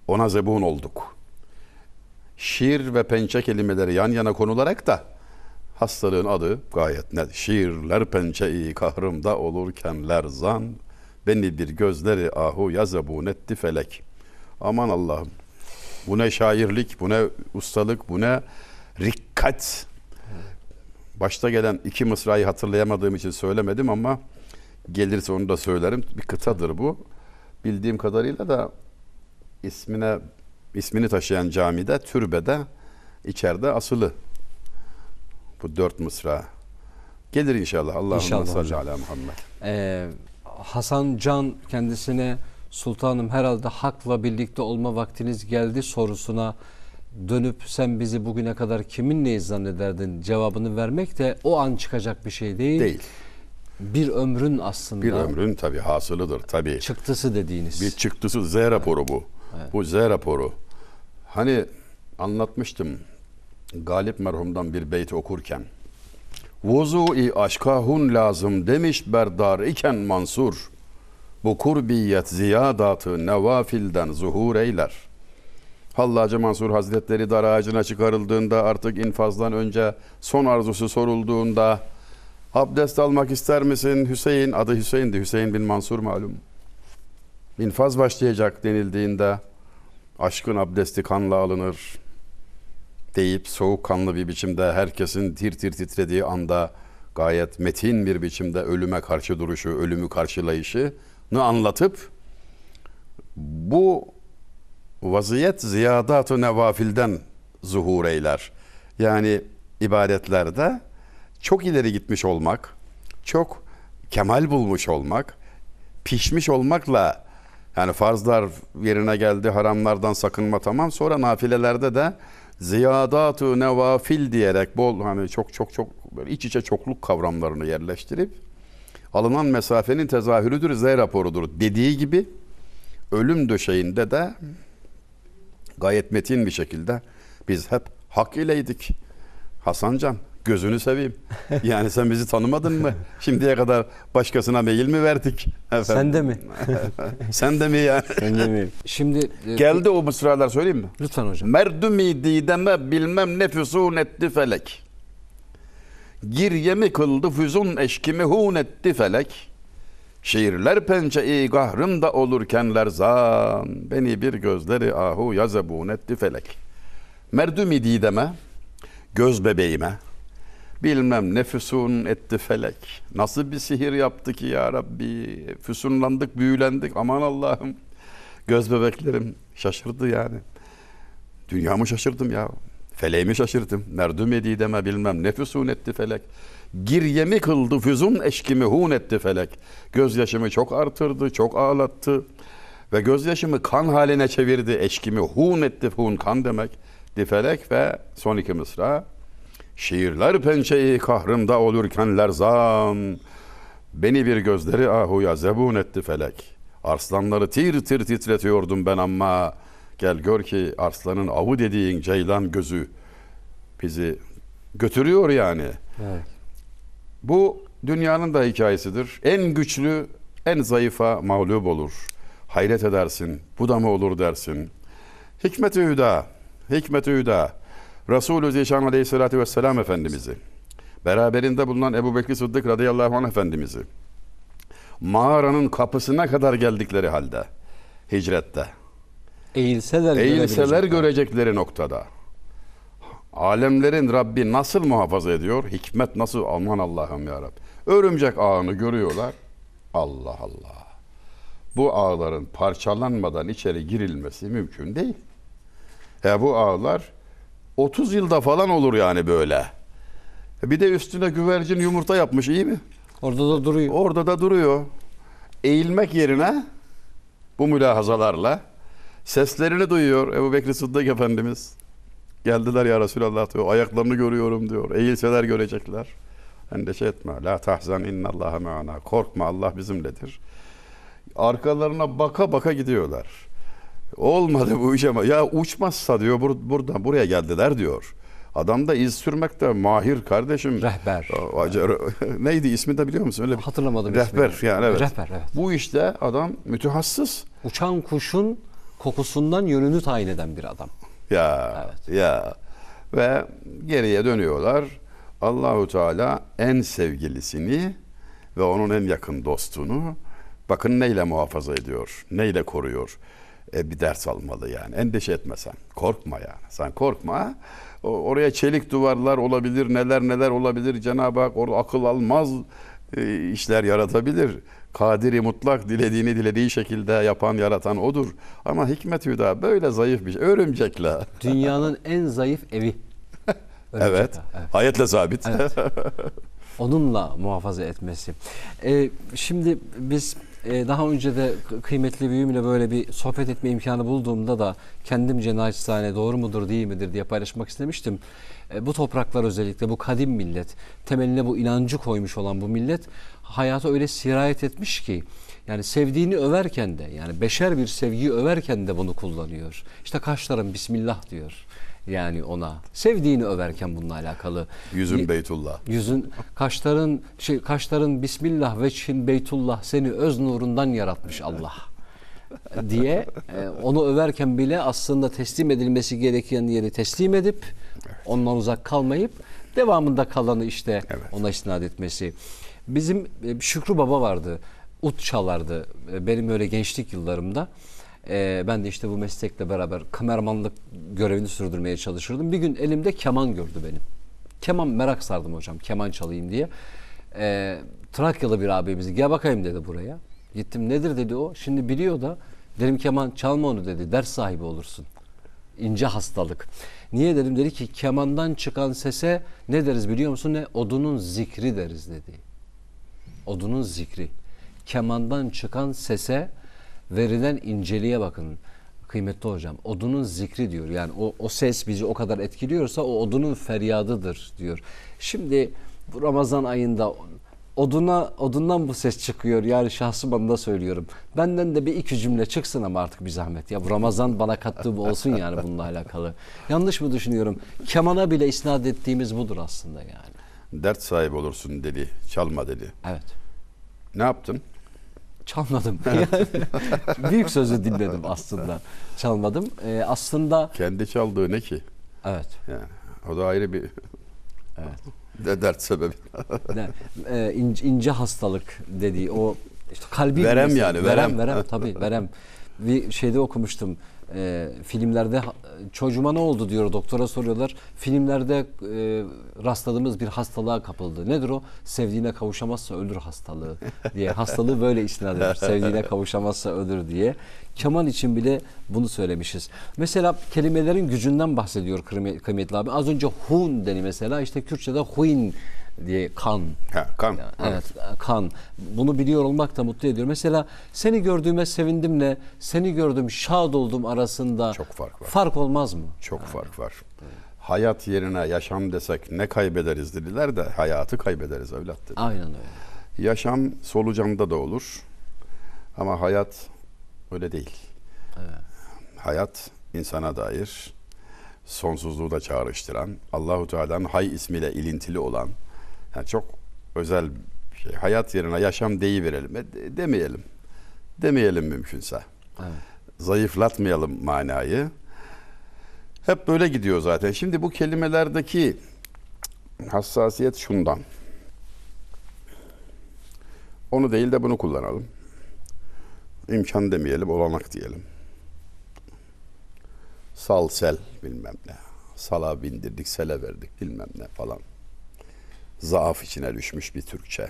Ona zebun olduk. Şiir ve pençe kelimeleri yan yana konularak da hastalığın adı gayet net. Şiirler pençeyi kahrımda olurken lerzan beni bir gözleri ahu ya zebun etti felek. Aman Allah'ım bu ne şairlik, bu ne ustalık, bu ne rikkat. Başta gelen iki mısrayı hatırlayamadığım için söylemedim ama gelirse onu da söylerim. Bir kıtadır bu. Bildiğim kadarıyla da ismine ismini taşıyan camide, türbede içeride asılı. Bu dört mısra. Gelir inşallah. Allah'ın salli ala Muhammed. Ee, Hasan Can kendisine sultanım herhalde hakla birlikte olma vaktiniz geldi sorusuna dönüp sen bizi bugüne kadar kiminleyiz zannederdin cevabını vermek de o an çıkacak bir şey değil. Değil. Bir ömrün aslında. Bir ömrün tabi hasılıdır tabi. Çıktısı dediğiniz. Bir çıktısı Z raporu bu. Evet. Bu Z raporu. Hani anlatmıştım Galip merhumdan bir beyti okurken. Vuzu-i aşkahun lazım demiş berdar iken Mansur bu kurbiyet ziyadatı nevafilden zuhur eyler. Hallacı Mansur Hazretleri dar ağacına çıkarıldığında artık infazdan önce son arzusu sorulduğunda abdest almak ister misin Hüseyin adı Hüseyin'di Hüseyin bin Mansur malum. İnfaz başlayacak denildiğinde aşkın abdesti kanla alınır deyip soğuk kanlı bir biçimde herkesin tir tir titrediği anda gayet metin bir biçimde ölüme karşı duruşu, ölümü karşılayışı ne anlatıp bu vaziyet ziyadat-ı nevafilden zuhur eyler. Yani ibadetlerde çok ileri gitmiş olmak, çok kemal bulmuş olmak, pişmiş olmakla yani farzlar yerine geldi, haramlardan sakınma tamam. Sonra nafilelerde de ziyadatu nevafil diyerek bol hani çok çok çok böyle iç içe çokluk kavramlarını yerleştirip alınan mesafenin tezahürüdür, Z raporudur dediği gibi ölüm döşeğinde de gayet metin bir şekilde biz hep hak ileydik. Hasancan gözünü seveyim. Yani sen bizi tanımadın mı? Şimdiye kadar başkasına mail mi verdik? Efendim. Sen de mi? sen de mi ya? Sen de mi? Şimdi e, geldi o mısralar söyleyeyim mi? Lütfen hocam. Merdumi dideme bilmem nefüsun etti felek. Girye mi kıldı füzun eşkimi hun etti felek. Şiirler pençe-i gahrımda olurken lerzan. Beni bir gözleri ahu yazebun etti felek. Merdumi dideme, göz bebeğime, bilmem ne füsun etti felek. Nasıl bir sihir yaptı ki ya Rabbi. Füsunlandık, büyülendik. Aman Allah'ım. Göz bebeklerim şaşırdı yani. Dünyamı şaşırdım ya. Feleğimi şaşırdım. Merdüm edideme bilmem ne füsun etti felek. Giryemi kıldı füzun eşkimi hun etti felek. Gözyaşımı çok artırdı, çok ağlattı. Ve gözyaşımı kan haline çevirdi. Eşkimi hun etti, hun kan demek. Di felek ve son iki mısra. Şiirler pençeyi kahrımda olurken lerzam. Beni bir gözleri ahuya zebun etti felek. Arslanları tir tir titretiyordum ben ama Gel gör ki arslanın avı dediğin ceylan gözü bizi götürüyor yani. Evet. Bu dünyanın da hikayesidir. En güçlü en zayıfa mağlup olur. Hayret edersin. Bu da mı olur dersin. Hikmet-i Hüda, Hikmet-i Hüda, Resulü Zişan Aleyhisselatü Vesselam Efendimiz'i, beraberinde bulunan Ebu Bekir Sıddık radıyallahu anh Efendimiz'i, mağaranın kapısına kadar geldikleri halde, hicrette, Eğilseler, Eğilseler görecekleri noktada. Alemlerin Rabbi nasıl muhafaza ediyor? Hikmet nasıl? Aman Allah'ım ya Rabbi. Örümcek ağını görüyorlar. Allah Allah. Bu ağların parçalanmadan içeri girilmesi mümkün değil. E bu ağlar 30 yılda falan olur yani böyle. E bir de üstüne güvercin yumurta yapmış iyi mi? Orada da duruyor. Orada da duruyor. Eğilmek yerine bu mülahazalarla Seslerini duyuyor Ebu Bekir Sıddık Efendimiz. Geldiler ya Resulallah diyor. Ayaklarını görüyorum diyor. Eğilseler görecekler. Hani Endişe etme. La tahzan innallaha me'ana. Korkma Allah bizimledir. Arkalarına baka baka gidiyorlar. Olmadı bu iş ama ya uçmazsa diyor bur buradan buraya geldiler diyor. Adam da iz sürmekte mahir kardeşim. Rehber. Neydi ismi de biliyor musun? Öyle bir... Hatırlamadım Rehber ismini. yani evet. Rehber evet. Bu işte adam mütehassıs. Uçan kuşun kokusundan yönünü tayin eden bir adam. Ya. Evet. Ya. Ve geriye dönüyorlar. Allahu Teala en sevgilisini ve onun en yakın dostunu bakın neyle muhafaza ediyor, neyle koruyor. E, bir ders almalı yani. Endişe etme sen. Korkma yani. Sen korkma. oraya çelik duvarlar olabilir, neler neler olabilir. Cenab-ı Hak orada akıl almaz e, işler yaratabilir. Kadiri mutlak dilediğini dilediği şekilde yapan, yaratan odur. Ama hikmet hüda böyle zayıf bir şey. Örümcekle. Dünyanın en zayıf evi. Örümcekle. Evet. evet. Ayetle sabit. Evet. Onunla muhafaza etmesi. Ee, şimdi biz ee, daha önce de kıymetli büyüğümle böyle bir sohbet etme imkanı bulduğumda da kendimce naçizane doğru mudur değil midir diye paylaşmak istemiştim. Ee, bu topraklar özellikle bu kadim millet temeline bu inancı koymuş olan bu millet hayata öyle sirayet etmiş ki yani sevdiğini överken de yani beşer bir sevgiyi överken de bunu kullanıyor. İşte kaşların Bismillah diyor yani ona. Sevdiğini överken bununla alakalı. Yüzün Beytullah. Yüzün kaşların şey kaşların Bismillah ve Çin Beytullah seni öz nurundan yaratmış Allah. diye e, onu överken bile aslında teslim edilmesi gereken yeri teslim edip ondan uzak kalmayıp devamında kalanı işte evet. ona istinad etmesi. Bizim e, Şükrü Baba vardı. Ut çalardı e, benim öyle gençlik yıllarımda. E, ben de işte bu meslekle beraber kameramanlık görevini sürdürmeye çalışırdım. Bir gün elimde keman gördü benim. Keman merak sardım hocam keman çalayım diye. E, Trakyalı bir abimiz gel bakayım dedi buraya. Gittim nedir dedi o. Şimdi biliyor da dedim keman çalma onu dedi. Ders sahibi olursun. İnce hastalık. Niye dedim dedi ki kemandan çıkan sese ne deriz biliyor musun ne? Odunun zikri deriz dedi. Odunun zikri. Kemandan çıkan sese verilen inceliğe bakın kıymetli hocam. Odunun zikri diyor. Yani o, o ses bizi o kadar etkiliyorsa o odunun feryadıdır diyor. Şimdi bu Ramazan ayında oduna odundan bu ses çıkıyor. Yani şahsım adına söylüyorum. Benden de bir iki cümle çıksın ama artık bir zahmet. Ya bu Ramazan bana kattığı bu olsun yani bununla alakalı. Yanlış mı düşünüyorum? Kemana bile isnat ettiğimiz budur aslında yani. Dert sahibi olursun dedi. Çalma dedi. Evet. Ne yaptın? çalmadım. büyük sözü dinledim aslında. Çalmadım. Ee, aslında kendi çaldığı ne ki? Evet. Yani o da ayrı bir Evet. De dert sebebi. de, e, ince, ince hastalık dediği o işte kalbi verem yani verem verem, verem tabii verem bir şeyde okumuştum e, filmlerde çocuğuma ne oldu diyor doktora soruyorlar. Filmlerde e, rastladığımız bir hastalığa kapıldı. Nedir o? Sevdiğine kavuşamazsa ölür hastalığı diye. Hastalığı böyle istinad edilir. Sevdiğine kavuşamazsa ölür diye. Kemal için bile bunu söylemişiz. Mesela kelimelerin gücünden bahsediyor kıymetli abi. Az önce hun deni mesela işte Kürtçe'de huin diye kan. Ha, kan. evet. kan. Bunu biliyor olmak da mutlu ediyor. Mesela seni gördüğüme sevindimle seni gördüm şad oldum arasında çok fark var. Fark olmaz mı? Çok yani. fark var. Evet. Hayat yerine yaşam desek ne kaybederiz dediler de hayatı kaybederiz evlat dedi. Aynen öyle. Yaşam solucamda da olur. Ama hayat öyle değil. Evet. Hayat insana dair sonsuzluğu da çağrıştıran, Allahu Teala'nın hay ismiyle ilintili olan, yani çok özel bir şey. Hayat yerine yaşam deyi verelim. E, de, demeyelim. Demeyelim mümkünse. Evet. Zayıflatmayalım manayı. Hep böyle gidiyor zaten. Şimdi bu kelimelerdeki hassasiyet şundan. Onu değil de bunu kullanalım. İmkan demeyelim, olanak diyelim. Sal sel bilmem ne. Sala bindirdik, sele verdik bilmem ne falan zaaf içine düşmüş bir Türkçe.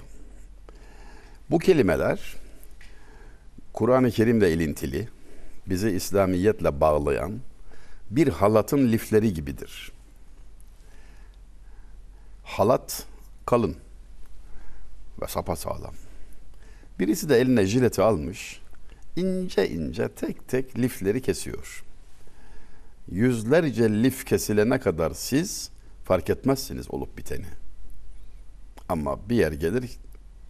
Bu kelimeler Kur'an-ı Kerim'de ilintili, bizi İslamiyetle bağlayan bir halatın lifleri gibidir. Halat kalın ve sapasağlam. Birisi de eline jileti almış, ince ince tek tek lifleri kesiyor. Yüzlerce lif kesilene kadar siz fark etmezsiniz olup biteni. Ama bir yer gelir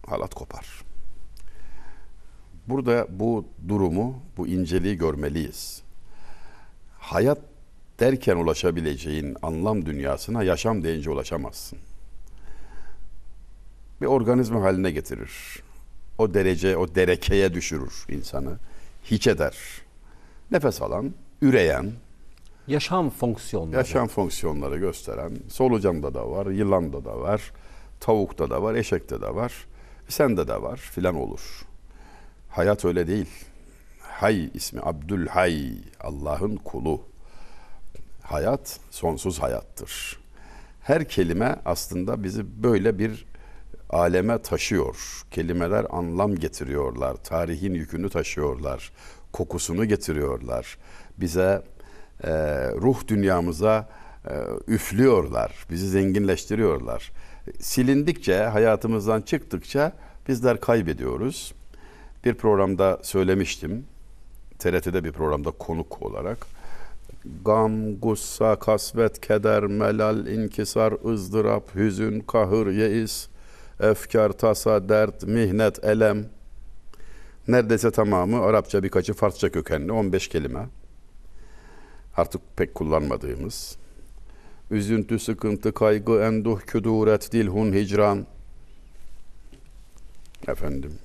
halat kopar. Burada bu durumu, bu inceliği görmeliyiz. Hayat derken ulaşabileceğin anlam dünyasına yaşam deyince ulaşamazsın. Bir organizma haline getirir. O derece, o derekeye düşürür insanı. Hiç eder. Nefes alan, üreyen, yaşam fonksiyonları. Yaşam fonksiyonları gösteren, solucanda da var, yılanda da var, Tavukta da var, eşekte de var, sende de var filan olur. Hayat öyle değil. Hay ismi Abdülhay, Allah'ın kulu. Hayat sonsuz hayattır. Her kelime aslında bizi böyle bir aleme taşıyor. Kelimeler anlam getiriyorlar, tarihin yükünü taşıyorlar, kokusunu getiriyorlar. Bize e, ruh dünyamıza e, üflüyorlar, bizi zenginleştiriyorlar silindikçe, hayatımızdan çıktıkça bizler kaybediyoruz. Bir programda söylemiştim. TRT'de bir programda konuk olarak. Gam, gussa, kasvet, keder, melal, inkisar, ızdırap, hüzün, kahır, yeis, efkar, tasa, dert, mihnet, elem. Neredeyse tamamı Arapça birkaçı Farsça kökenli 15 kelime. Artık pek kullanmadığımız Üzüntü, sıkıntı, kaygı, enduh, küduret, dilhun, hicran. Efendim.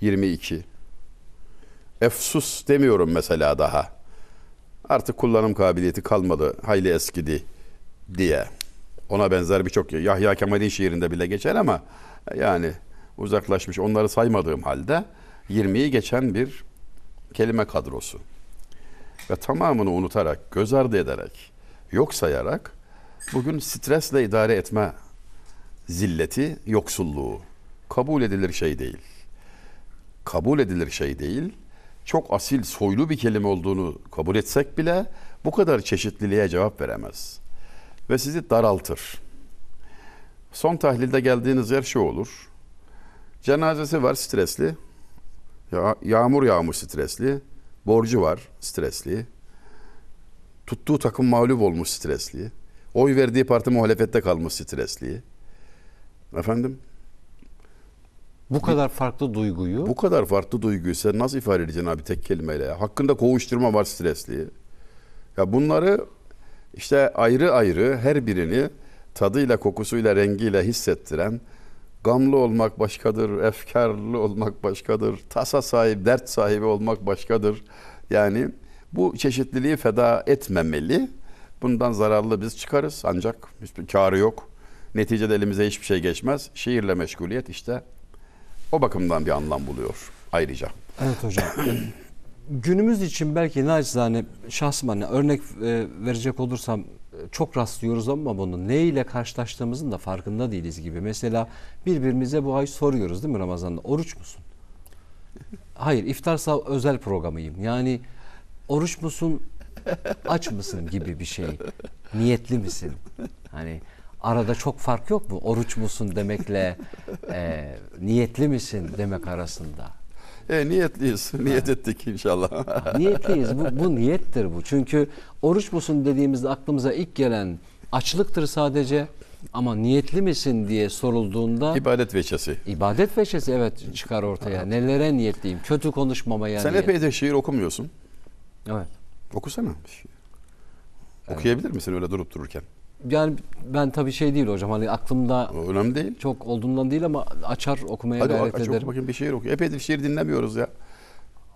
22. Efsus demiyorum mesela daha. Artık kullanım kabiliyeti kalmadı. Hayli eskidi diye. Ona benzer birçok Yahya Kemal'in şiirinde bile geçer ama yani uzaklaşmış onları saymadığım halde 20'yi geçen bir kelime kadrosu. Ve tamamını unutarak, göz ardı ederek yok sayarak bugün stresle idare etme zilleti, yoksulluğu kabul edilir şey değil. Kabul edilir şey değil. Çok asil, soylu bir kelime olduğunu kabul etsek bile bu kadar çeşitliliğe cevap veremez. Ve sizi daraltır. Son tahlilde geldiğiniz yer şu olur. Cenazesi var stresli. Ya, yağmur yağmış stresli. Borcu var stresli. Tuttuğu takım mağlup olmuş stresli. Oy verdiği parti muhalefette kalmış stresli. Efendim? Bu kadar farklı duyguyu... Bu kadar farklı duyguyu sen nasıl ifade edeceksin abi tek kelimeyle? Hakkında kovuşturma var stresli. Ya bunları işte ayrı ayrı her birini tadıyla, kokusuyla, rengiyle hissettiren gamlı olmak başkadır, efkarlı olmak başkadır, tasa sahibi, dert sahibi olmak başkadır. Yani bu çeşitliliği feda etmemeli. Bundan zararlı biz çıkarız ancak hiçbir karı yok. Neticede elimize hiçbir şey geçmez. Şiirle meşguliyet işte o bakımdan bir anlam buluyor ayrıca. Evet hocam. Günümüz için belki naçizane şahsıma örnek e, verecek olursam e, çok rastlıyoruz ama bunu ne ile karşılaştığımızın da farkında değiliz gibi. Mesela birbirimize bu ay soruyoruz değil mi Ramazan'da? Oruç musun? Hayır iftar özel programıyım. Yani oruç musun, aç mısın gibi bir şey. Niyetli misin? Hani arada çok fark yok mu? Oruç musun demekle e, niyetli misin demek arasında. E, niyetliyiz. Niyet ha. ettik inşallah. niyetliyiz. Bu, bu niyettir bu. Çünkü oruç musun dediğimizde aklımıza ilk gelen açlıktır sadece. Ama niyetli misin diye sorulduğunda ibadet veçesi. İbadet veçesi evet çıkar ortaya. Nelere niyetliyim? Kötü konuşmamaya. Sen niyet. epey de şiir okumuyorsun. Evet. Okusana. Şey. Evet. Okuyabilir misin öyle durup dururken? Yani ben tabii şey değil hocam hani aklımda önemli değil. çok olduğundan değil ama açar okumaya Hadi gayret aç, ederim. Hadi bakayım bir şiir oku. Epeydir şiir dinlemiyoruz ya.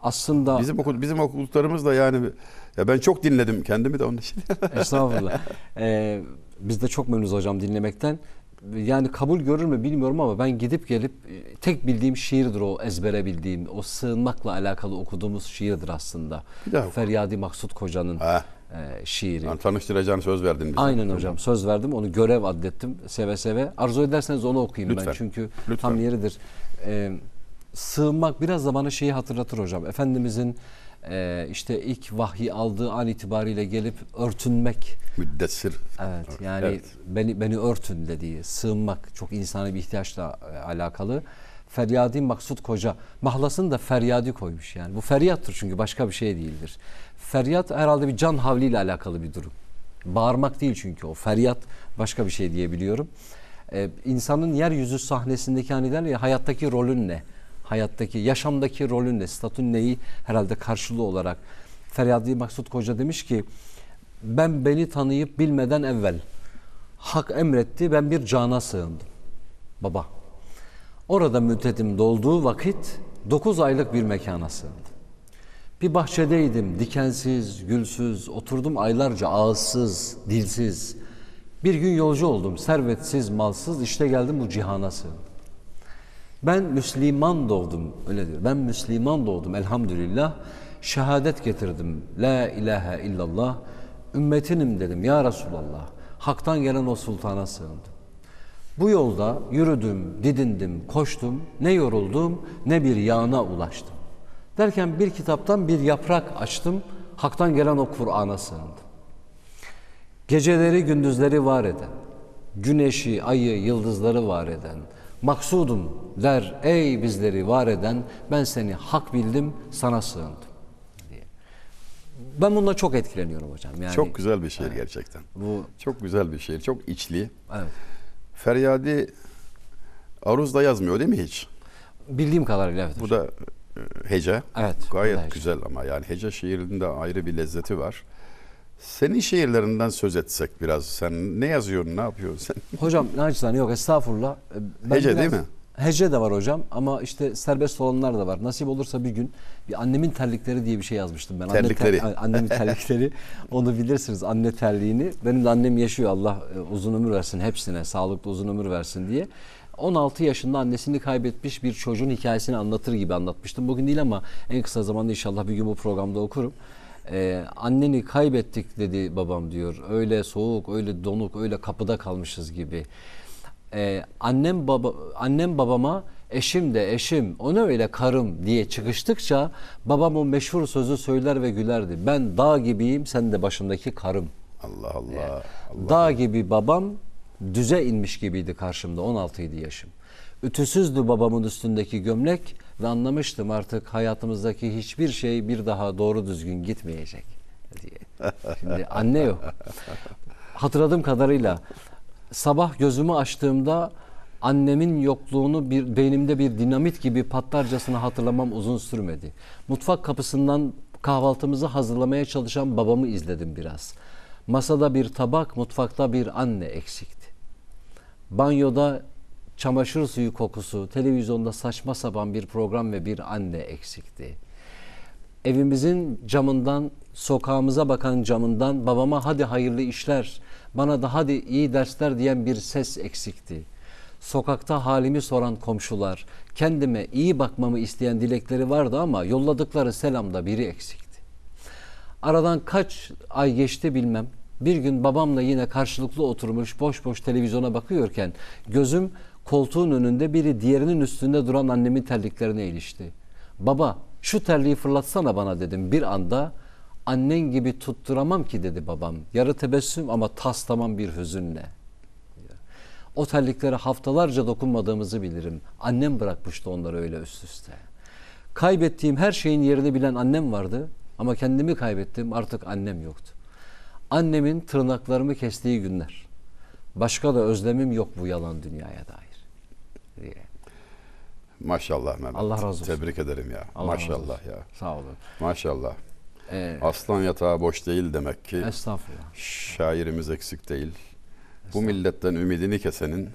Aslında bizim okul bizim okuduklarımız da yani ya ben çok dinledim kendimi de onun için. Estağfurullah. Ee, biz de çok memnunuz hocam dinlemekten yani kabul görür mü bilmiyorum ama ben gidip gelip e, tek bildiğim şiirdir o ezbere bildiğim. O sığınmakla alakalı okuduğumuz şiirdir aslında. Feryadi Maksut Koca'nın e, şiiri. Yani tanıştıracağını söz verdin bize. Aynen hocam söz verdim. Onu görev adettim seve seve. Arzu ederseniz onu okuyayım Lütfen. ben çünkü Lütfen. tam yeridir. E, sığınmak biraz da bana şeyi hatırlatır hocam. Efendimizin e, işte ilk vahyi aldığı an itibariyle gelip örtünmek. Müddessir. Evet yani evet. beni beni örtün dediği sığınmak çok insani bir ihtiyaçla e, alakalı. Feryadi Maksut Koca mahlasını da feryadi koymuş yani. Bu feryattır çünkü başka bir şey değildir. Feryat herhalde bir can havliyle alakalı bir durum. Bağırmak değil çünkü o feryat başka bir şey diyebiliyorum. Ee, insanın yeryüzü sahnesindeki hani derler ya hayattaki rolün ne? hayattaki, yaşamdaki rolün ne, statün neyi herhalde karşılığı olarak. Feryadi maksud Koca demiş ki ben beni tanıyıp bilmeden evvel hak emretti ben bir cana sığındım. Baba. Orada müddetim dolduğu vakit 9 aylık bir mekana sığındım. Bir bahçedeydim dikensiz, gülsüz, oturdum aylarca ağızsız, dilsiz. Bir gün yolcu oldum servetsiz, malsız işte geldim bu cihana sığındım. Ben Müslüman doğdum öyle diyor. Ben Müslüman doğdum elhamdülillah. Şehadet getirdim. La ilahe illallah. Ümmetinim dedim ya Resulallah. Hak'tan gelen o sultana sığındım. Bu yolda yürüdüm, didindim, koştum. Ne yoruldum ne bir yağına ulaştım. Derken bir kitaptan bir yaprak açtım. Hak'tan gelen o Kur'an'a sığındım. Geceleri gündüzleri var eden, güneşi, ayı, yıldızları var eden, maksudum der ey bizleri var eden ben seni hak bildim sana sığındım diye. Ben bundan çok etkileniyorum hocam. Yani, çok güzel bir şiir evet. gerçekten. Bu çok güzel bir şiir. Çok içli. Evet. Feryadi Aruz'da yazmıyor değil mi hiç? Bildiğim kadarıyla evet. Bu hocam. da e, hece. Evet. Gayet güzel ama yani hece şiirinde ayrı bir lezzeti var. Senin şehirlerinden söz etsek biraz. Sen ne yazıyorsun, ne yapıyorsun sen? Hocam naçizane yok estağfurullah. Ben Hece biraz, değil mi? Hece de var hocam ama işte serbest olanlar da var. Nasip olursa bir gün bir annemin terlikleri diye bir şey yazmıştım ben. Terlikleri. ter, annemin terlikleri. Onu bilirsiniz anne terliğini. Benim de annem yaşıyor Allah e, uzun ömür versin hepsine. Sağlıklı uzun ömür versin diye. 16 yaşında annesini kaybetmiş bir çocuğun hikayesini anlatır gibi anlatmıştım. Bugün değil ama en kısa zamanda inşallah bir gün bu programda okurum. Ee, anneni kaybettik dedi babam diyor. Öyle soğuk, öyle donuk, öyle kapıda kalmışız gibi. Ee, annem baba annem babama eşim de eşim ona öyle karım diye çıkıştıkça babam o meşhur sözü söyler ve gülerdi. Ben dağ gibiyim sen de başımdaki karım. Allah Allah. Ee, Allah. Dağ gibi babam düze inmiş gibiydi karşımda 16 idi yaşım. Ütüsüzdü babamın üstündeki gömlek ve anlamıştım artık hayatımızdaki hiçbir şey bir daha doğru düzgün gitmeyecek diye. Şimdi anne yok. Hatırladığım kadarıyla sabah gözümü açtığımda annemin yokluğunu bir beynimde bir dinamit gibi patlarcasına hatırlamam uzun sürmedi. Mutfak kapısından kahvaltımızı hazırlamaya çalışan babamı izledim biraz. Masada bir tabak, mutfakta bir anne eksikti. Banyoda çamaşır suyu kokusu, televizyonda saçma sapan bir program ve bir anne eksikti. Evimizin camından, sokağımıza bakan camından babama hadi hayırlı işler, bana da hadi iyi dersler diyen bir ses eksikti. Sokakta halimi soran komşular, kendime iyi bakmamı isteyen dilekleri vardı ama yolladıkları selamda biri eksikti. Aradan kaç ay geçti bilmem. Bir gün babamla yine karşılıklı oturmuş boş boş televizyona bakıyorken gözüm Koltuğun önünde biri diğerinin üstünde duran annemin terliklerine ilişti. Baba şu terliği fırlatsana bana dedim bir anda. Annen gibi tutturamam ki dedi babam. Yarı tebessüm ama taslamam bir hüzünle. O terliklere haftalarca dokunmadığımızı bilirim. Annem bırakmıştı onları öyle üst üste. Kaybettiğim her şeyin yerini bilen annem vardı ama kendimi kaybettim artık annem yoktu. Annemin tırnaklarımı kestiği günler. Başka da özlemim yok bu yalan dünyaya dair diye. Maşallah Mehmet. Allah razı olsun. Tebrik ederim ya. Allah Maşallah ya. Sağ olun. Maşallah. Ee, Aslan yatağı boş değil demek ki. Estağfurullah. Şairimiz eksik değil. Bu milletten ümidini kesenin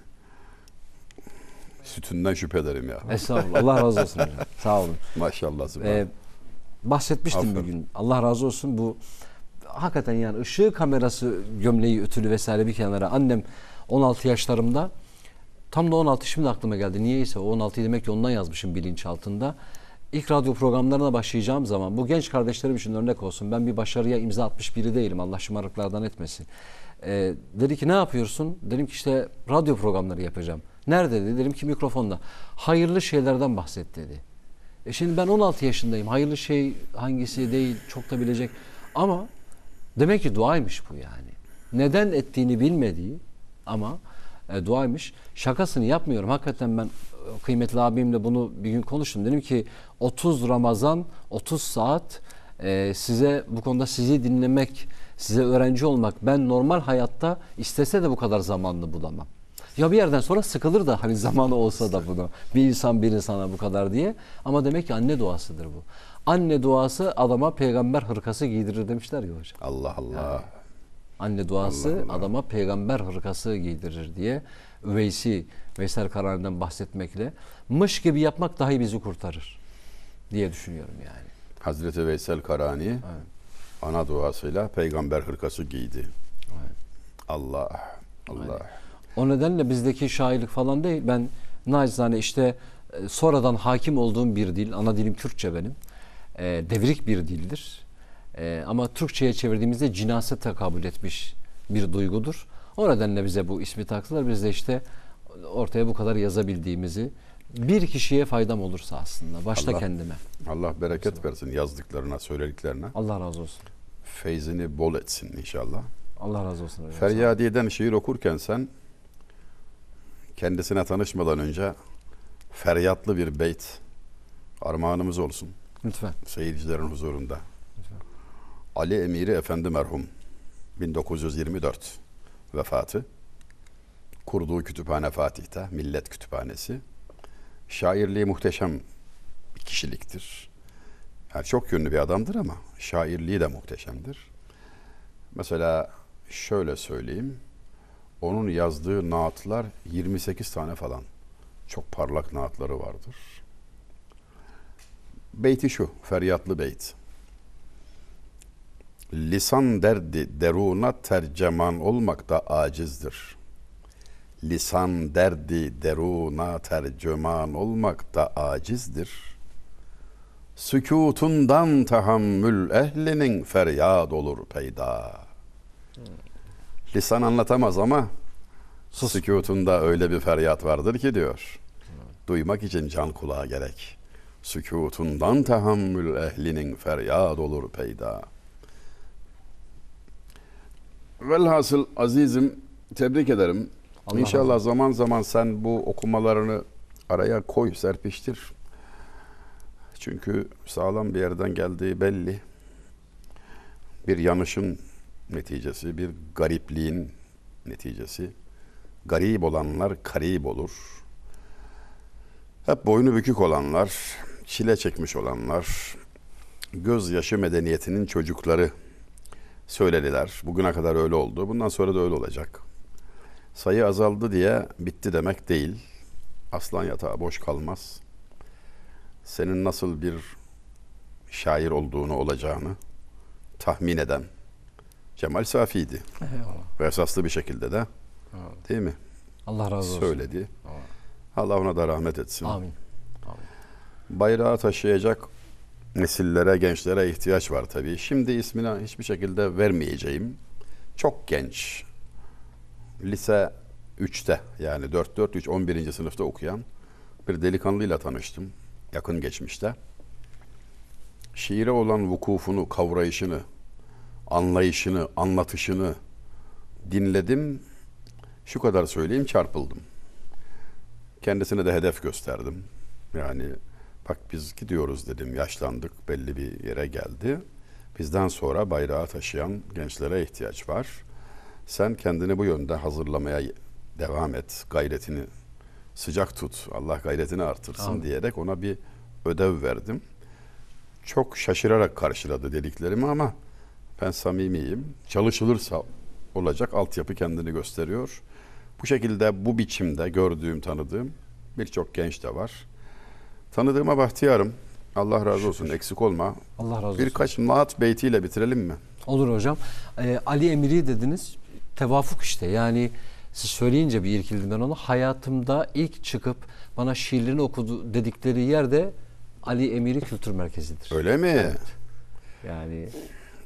sütünden şüphe ederim ya. Estağfurullah. Allah razı olsun hocam. Sağ olun. Maşallah. Zübhan. Ee, bahsetmiştim Aferin. bugün. Allah razı olsun bu hakikaten yani ışığı kamerası gömleği ötülü vesaire bir kenara annem 16 yaşlarımda Tam da 16 şimdi aklıma geldi. Niyeyse 16 demek ki ondan yazmışım bilinç altında. İlk radyo programlarına başlayacağım zaman bu genç kardeşlerim için örnek olsun. Ben bir başarıya imza atmış biri değilim. Allah şımarıklardan etmesin. Ee, dedi ki ne yapıyorsun? Dedim ki işte radyo programları yapacağım. Nerede dedi? Dedim ki mikrofonda Hayırlı şeylerden bahset dedi. E şimdi ben 16 yaşındayım. Hayırlı şey hangisi değil çok da bilecek. Ama demek ki duaymış bu yani. Neden ettiğini bilmediği ama e, duaymış. Şakasını yapmıyorum. Hakikaten ben e, kıymetli abimle bunu bir gün konuştum. Dedim ki 30 Ramazan 30 saat e, size bu konuda sizi dinlemek, size öğrenci olmak. Ben normal hayatta istese de bu kadar zamanını bulamam. Ya bir yerden sonra sıkılır da hani zamanı olsa da bunu. Bir insan bir insana bu kadar diye. Ama demek ki anne duasıdır bu. Anne duası adama peygamber hırkası giydirir demişler ya hocam. Allah Allah. Yani. Anne duası Allah Allah. adama peygamber hırkası giydirir diye Üveysi Veysel Karani'den bahsetmekle mış gibi yapmak dahi bizi kurtarır diye düşünüyorum yani. Hazreti Veysel Karani evet. ana duasıyla peygamber hırkası giydi. Evet. Allah Allah. Evet. O nedenle bizdeki şairlik falan değil. Ben naçizane işte e, sonradan hakim olduğum bir dil, ana dilim Kürtçe benim. E, devrik bir dildir. E, ama Türkçe'ye çevirdiğimizde cinase tekabül etmiş bir duygudur. O nedenle bize bu ismi taktılar. Biz de işte ortaya bu kadar yazabildiğimizi bir kişiye faydam olursa aslında. Başta Allah, kendime. Allah bereket Mesela. versin yazdıklarına, söylediklerine. Allah razı olsun. Feyzini bol etsin inşallah. Allah razı olsun. Hocam. Feryadiye'den şiir okurken sen kendisine tanışmadan önce feryatlı bir beyt armağanımız olsun. Lütfen. Seyircilerin huzurunda. Ali Emiri Efendi merhum 1924 vefatı kurduğu kütüphane Fatih'te Millet Kütüphanesi şairliği muhteşem bir kişiliktir. Yani çok yönlü bir adamdır ama şairliği de muhteşemdir. Mesela şöyle söyleyeyim. Onun yazdığı naatlar 28 tane falan. Çok parlak naatları vardır. Beyti şu, feryatlı beyt. Lisan derdi deruna terceman olmak da acizdir. Lisan derdi deruna tercüman olmak da acizdir. Sükutundan tahammül ehlinin feryad olur peyda. Lisan anlatamaz ama sükutunda öyle bir feryat vardır ki diyor. Duymak için can kulağa gerek. Sükutundan tahammül ehlinin feryad olur peyda.'' Velhasıl azizim tebrik ederim. Allah İnşallah Allah. zaman zaman sen bu okumalarını araya koy, serpiştir. Çünkü sağlam bir yerden geldiği belli. Bir yanlışın neticesi, bir garipliğin neticesi. Garip olanlar karib olur. Hep boynu bükük olanlar, çile çekmiş olanlar, gözyaşı medeniyetinin çocukları söylediler. Bugüne kadar öyle oldu. Bundan sonra da öyle olacak. Sayı azaldı diye bitti demek değil. Aslan yatağı boş kalmaz. Senin nasıl bir şair olduğunu olacağını tahmin eden Cemal Safi'ydi. Eyvallah. Ve esaslı bir şekilde de Eyvallah. değil mi? Allah razı olsun. Söyledi. Eyvallah. Allah ona da rahmet etsin. Amin. Amin. Bayrağı taşıyacak nesillere, gençlere ihtiyaç var tabii. Şimdi ismini hiçbir şekilde vermeyeceğim. Çok genç. Lise 3'te yani 4-4-3 11. sınıfta okuyan bir delikanlıyla tanıştım yakın geçmişte. Şiire olan vukufunu, kavrayışını, anlayışını, anlatışını dinledim. Şu kadar söyleyeyim çarpıldım. Kendisine de hedef gösterdim. Yani Bak biz gidiyoruz dedim. Yaşlandık, belli bir yere geldi. Bizden sonra bayrağı taşıyan gençlere ihtiyaç var. Sen kendini bu yönde hazırlamaya devam et. Gayretini sıcak tut. Allah gayretini artırsın tamam. diyerek ona bir ödev verdim. Çok şaşırarak karşıladı dediklerimi ama ben samimiyim. Çalışılırsa olacak altyapı kendini gösteriyor. Bu şekilde bu biçimde gördüğüm, tanıdığım birçok genç de var. Tanıdığıma bahtiyarım. Allah razı olsun eksik olma. Allah razı olsun. Birkaç naat beytiyle bitirelim mi? Olur hocam. Ee, Ali Emiri dediniz. Tevafuk işte yani siz söyleyince bir irkildim ben onu. Hayatımda ilk çıkıp bana şiirlerini okudu dedikleri yerde Ali Emiri Kültür Merkezi'dir. Öyle mi? Evet. Yani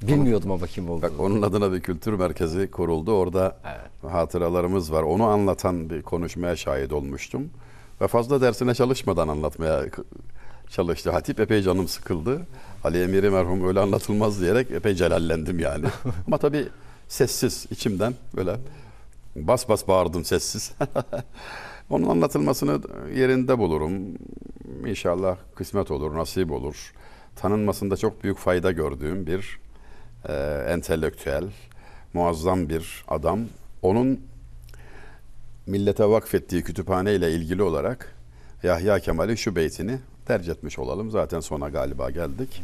bilmiyordum ama kim olduğunu. Bak onun adına bir kültür merkezi kuruldu. Orada evet. hatıralarımız var. Onu anlatan bir konuşmaya şahit olmuştum. Ve fazla dersine çalışmadan anlatmaya çalıştı. Hatip epey canım sıkıldı. Ali Emiri merhum öyle anlatılmaz diyerek epey celallendim yani. Ama tabii sessiz içimden böyle bas bas bağırdım sessiz. Onun anlatılmasını yerinde bulurum. İnşallah kısmet olur, nasip olur. Tanınmasında çok büyük fayda gördüğüm bir e, entelektüel, muazzam bir adam. Onun millete vakfettiği kütüphane ile ilgili olarak Yahya Kemal'in şu beytini tercih etmiş olalım. Zaten sona galiba geldik.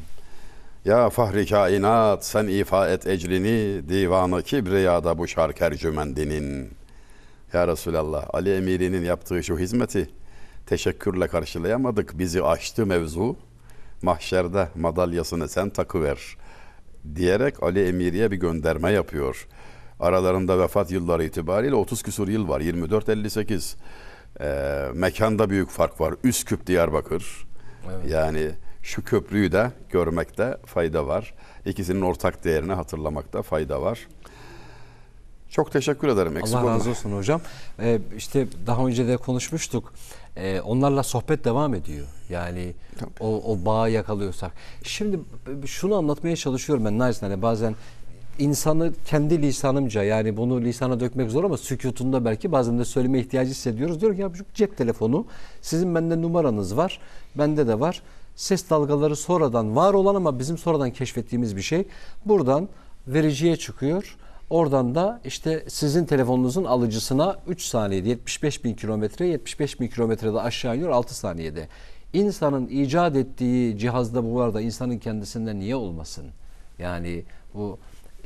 Ya fahri kainat sen ifa et ecrini divanı kibriyada bu şark ercümendinin. Ya Resulallah Ali Emiri'nin yaptığı şu hizmeti teşekkürle karşılayamadık. Bizi açtı mevzu. Mahşerde madalyasını sen takıver diyerek Ali Emiri'ye bir gönderme yapıyor. Aralarında vefat yılları itibariyle 30 küsur yıl var. 24-58. Ee, mekanda büyük fark var. Üsküp Diyarbakır. Evet. Yani şu köprüyü de görmekte fayda var. İkisinin ortak değerini hatırlamakta fayda var. Çok teşekkür ederim. Eksik Allah razı olsun hocam. Ee, işte daha önce de konuşmuştuk. Ee, onlarla sohbet devam ediyor. Yani o, o bağı yakalıyorsak. Şimdi şunu anlatmaya çalışıyorum ben naçizane hani bazen insanı kendi lisanımca yani bunu lisana dökmek zor ama sükutunda belki bazen de söyleme ihtiyacı hissediyoruz. Diyor ki ya bu cep telefonu sizin bende numaranız var bende de var. Ses dalgaları sonradan var olan ama bizim sonradan keşfettiğimiz bir şey. Buradan vericiye çıkıyor. Oradan da işte sizin telefonunuzun alıcısına 3 saniyede 75 bin kilometre 75 bin kilometrede aşağı iniyor 6 saniyede. İnsanın icat ettiği cihazda bu var da insanın kendisinde niye olmasın? Yani bu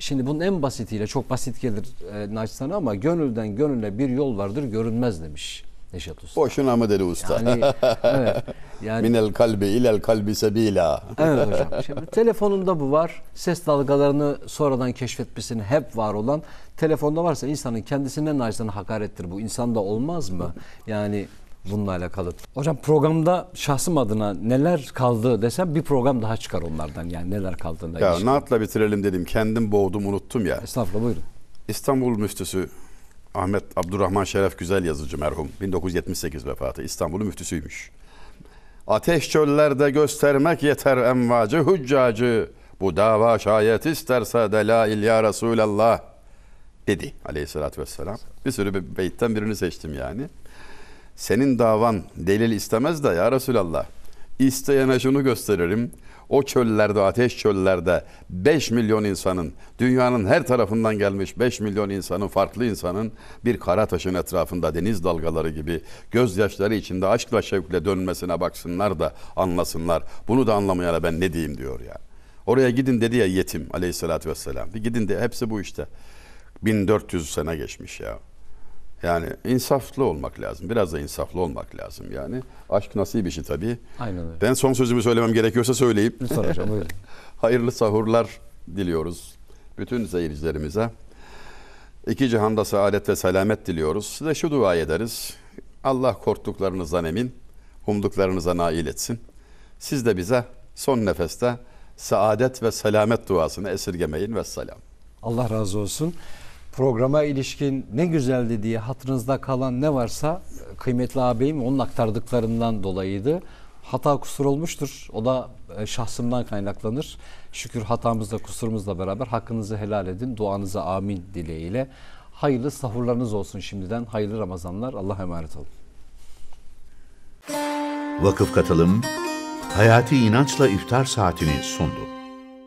Şimdi bunun en basitiyle çok basit gelir e, naçsana ama gönülden gönüle bir yol vardır görünmez demiş Neşet Usta. Boşuna mı dedi usta? Yani, evet, yani, Minel kalbi ilel kalbi sebila. evet hocam. Şimdi telefonunda bu var. Ses dalgalarını sonradan keşfetmesini hep var olan. Telefonda varsa insanın kendisine naçizane hakarettir bu. İnsanda olmaz mı? Yani bununla alakalı. Hocam programda şahsım adına neler kaldı desem bir program daha çıkar onlardan yani neler kaldığına Ya naatla bitirelim dedim kendim boğdum unuttum ya. Estağfurullah buyurun. İstanbul müftüsü Ahmet Abdurrahman Şeref Güzel yazıcı merhum 1978 vefatı İstanbul müftüsüymüş. Ateş çöllerde göstermek yeter envacı hüccacı. Bu dava şayet isterse delail ya Resulallah dedi aleyhissalatü vesselam. Bir sürü bir beyitten birini seçtim yani senin davan delil istemez de ya Resulallah. İsteyene şunu gösteririm. O çöllerde, ateş çöllerde 5 milyon insanın, dünyanın her tarafından gelmiş 5 milyon insanın, farklı insanın bir kara taşın etrafında deniz dalgaları gibi gözyaşları içinde aşkla şevkle dönmesine baksınlar da anlasınlar. Bunu da anlamayana ben ne diyeyim diyor ya. Oraya gidin dedi ya yetim aleyhissalatü vesselam. Bir Gidin de hepsi bu işte. 1400 sene geçmiş ya. Yani insaflı olmak lazım. Biraz da insaflı olmak lazım yani. Aşk nasip işi tabii. Aynen öyle. Ben son sözümü söylemem gerekiyorsa söyleyeyim. Lütfen hocam buyurun. Hayırlı sahurlar diliyoruz bütün seyircilerimize. İki cihanda saadet ve selamet diliyoruz. Size şu dua ederiz. Allah korktuklarınızdan emin, umduklarınıza nail etsin. Siz de bize son nefeste saadet ve selamet duasını esirgemeyin ve selam. Allah razı olsun programa ilişkin ne güzeldi diye hatırınızda kalan ne varsa e, kıymetli ağabeyim onun aktardıklarından dolayıydı. Hata kusur olmuştur. O da e, şahsımdan kaynaklanır. Şükür hatamızla kusurumuzla beraber hakkınızı helal edin. Duanıza amin dileğiyle. Hayırlı sahurlarınız olsun şimdiden. Hayırlı Ramazanlar. Allah'a emanet olun. Vakıf Katılım, Hayati inançla iftar Saatini sundu.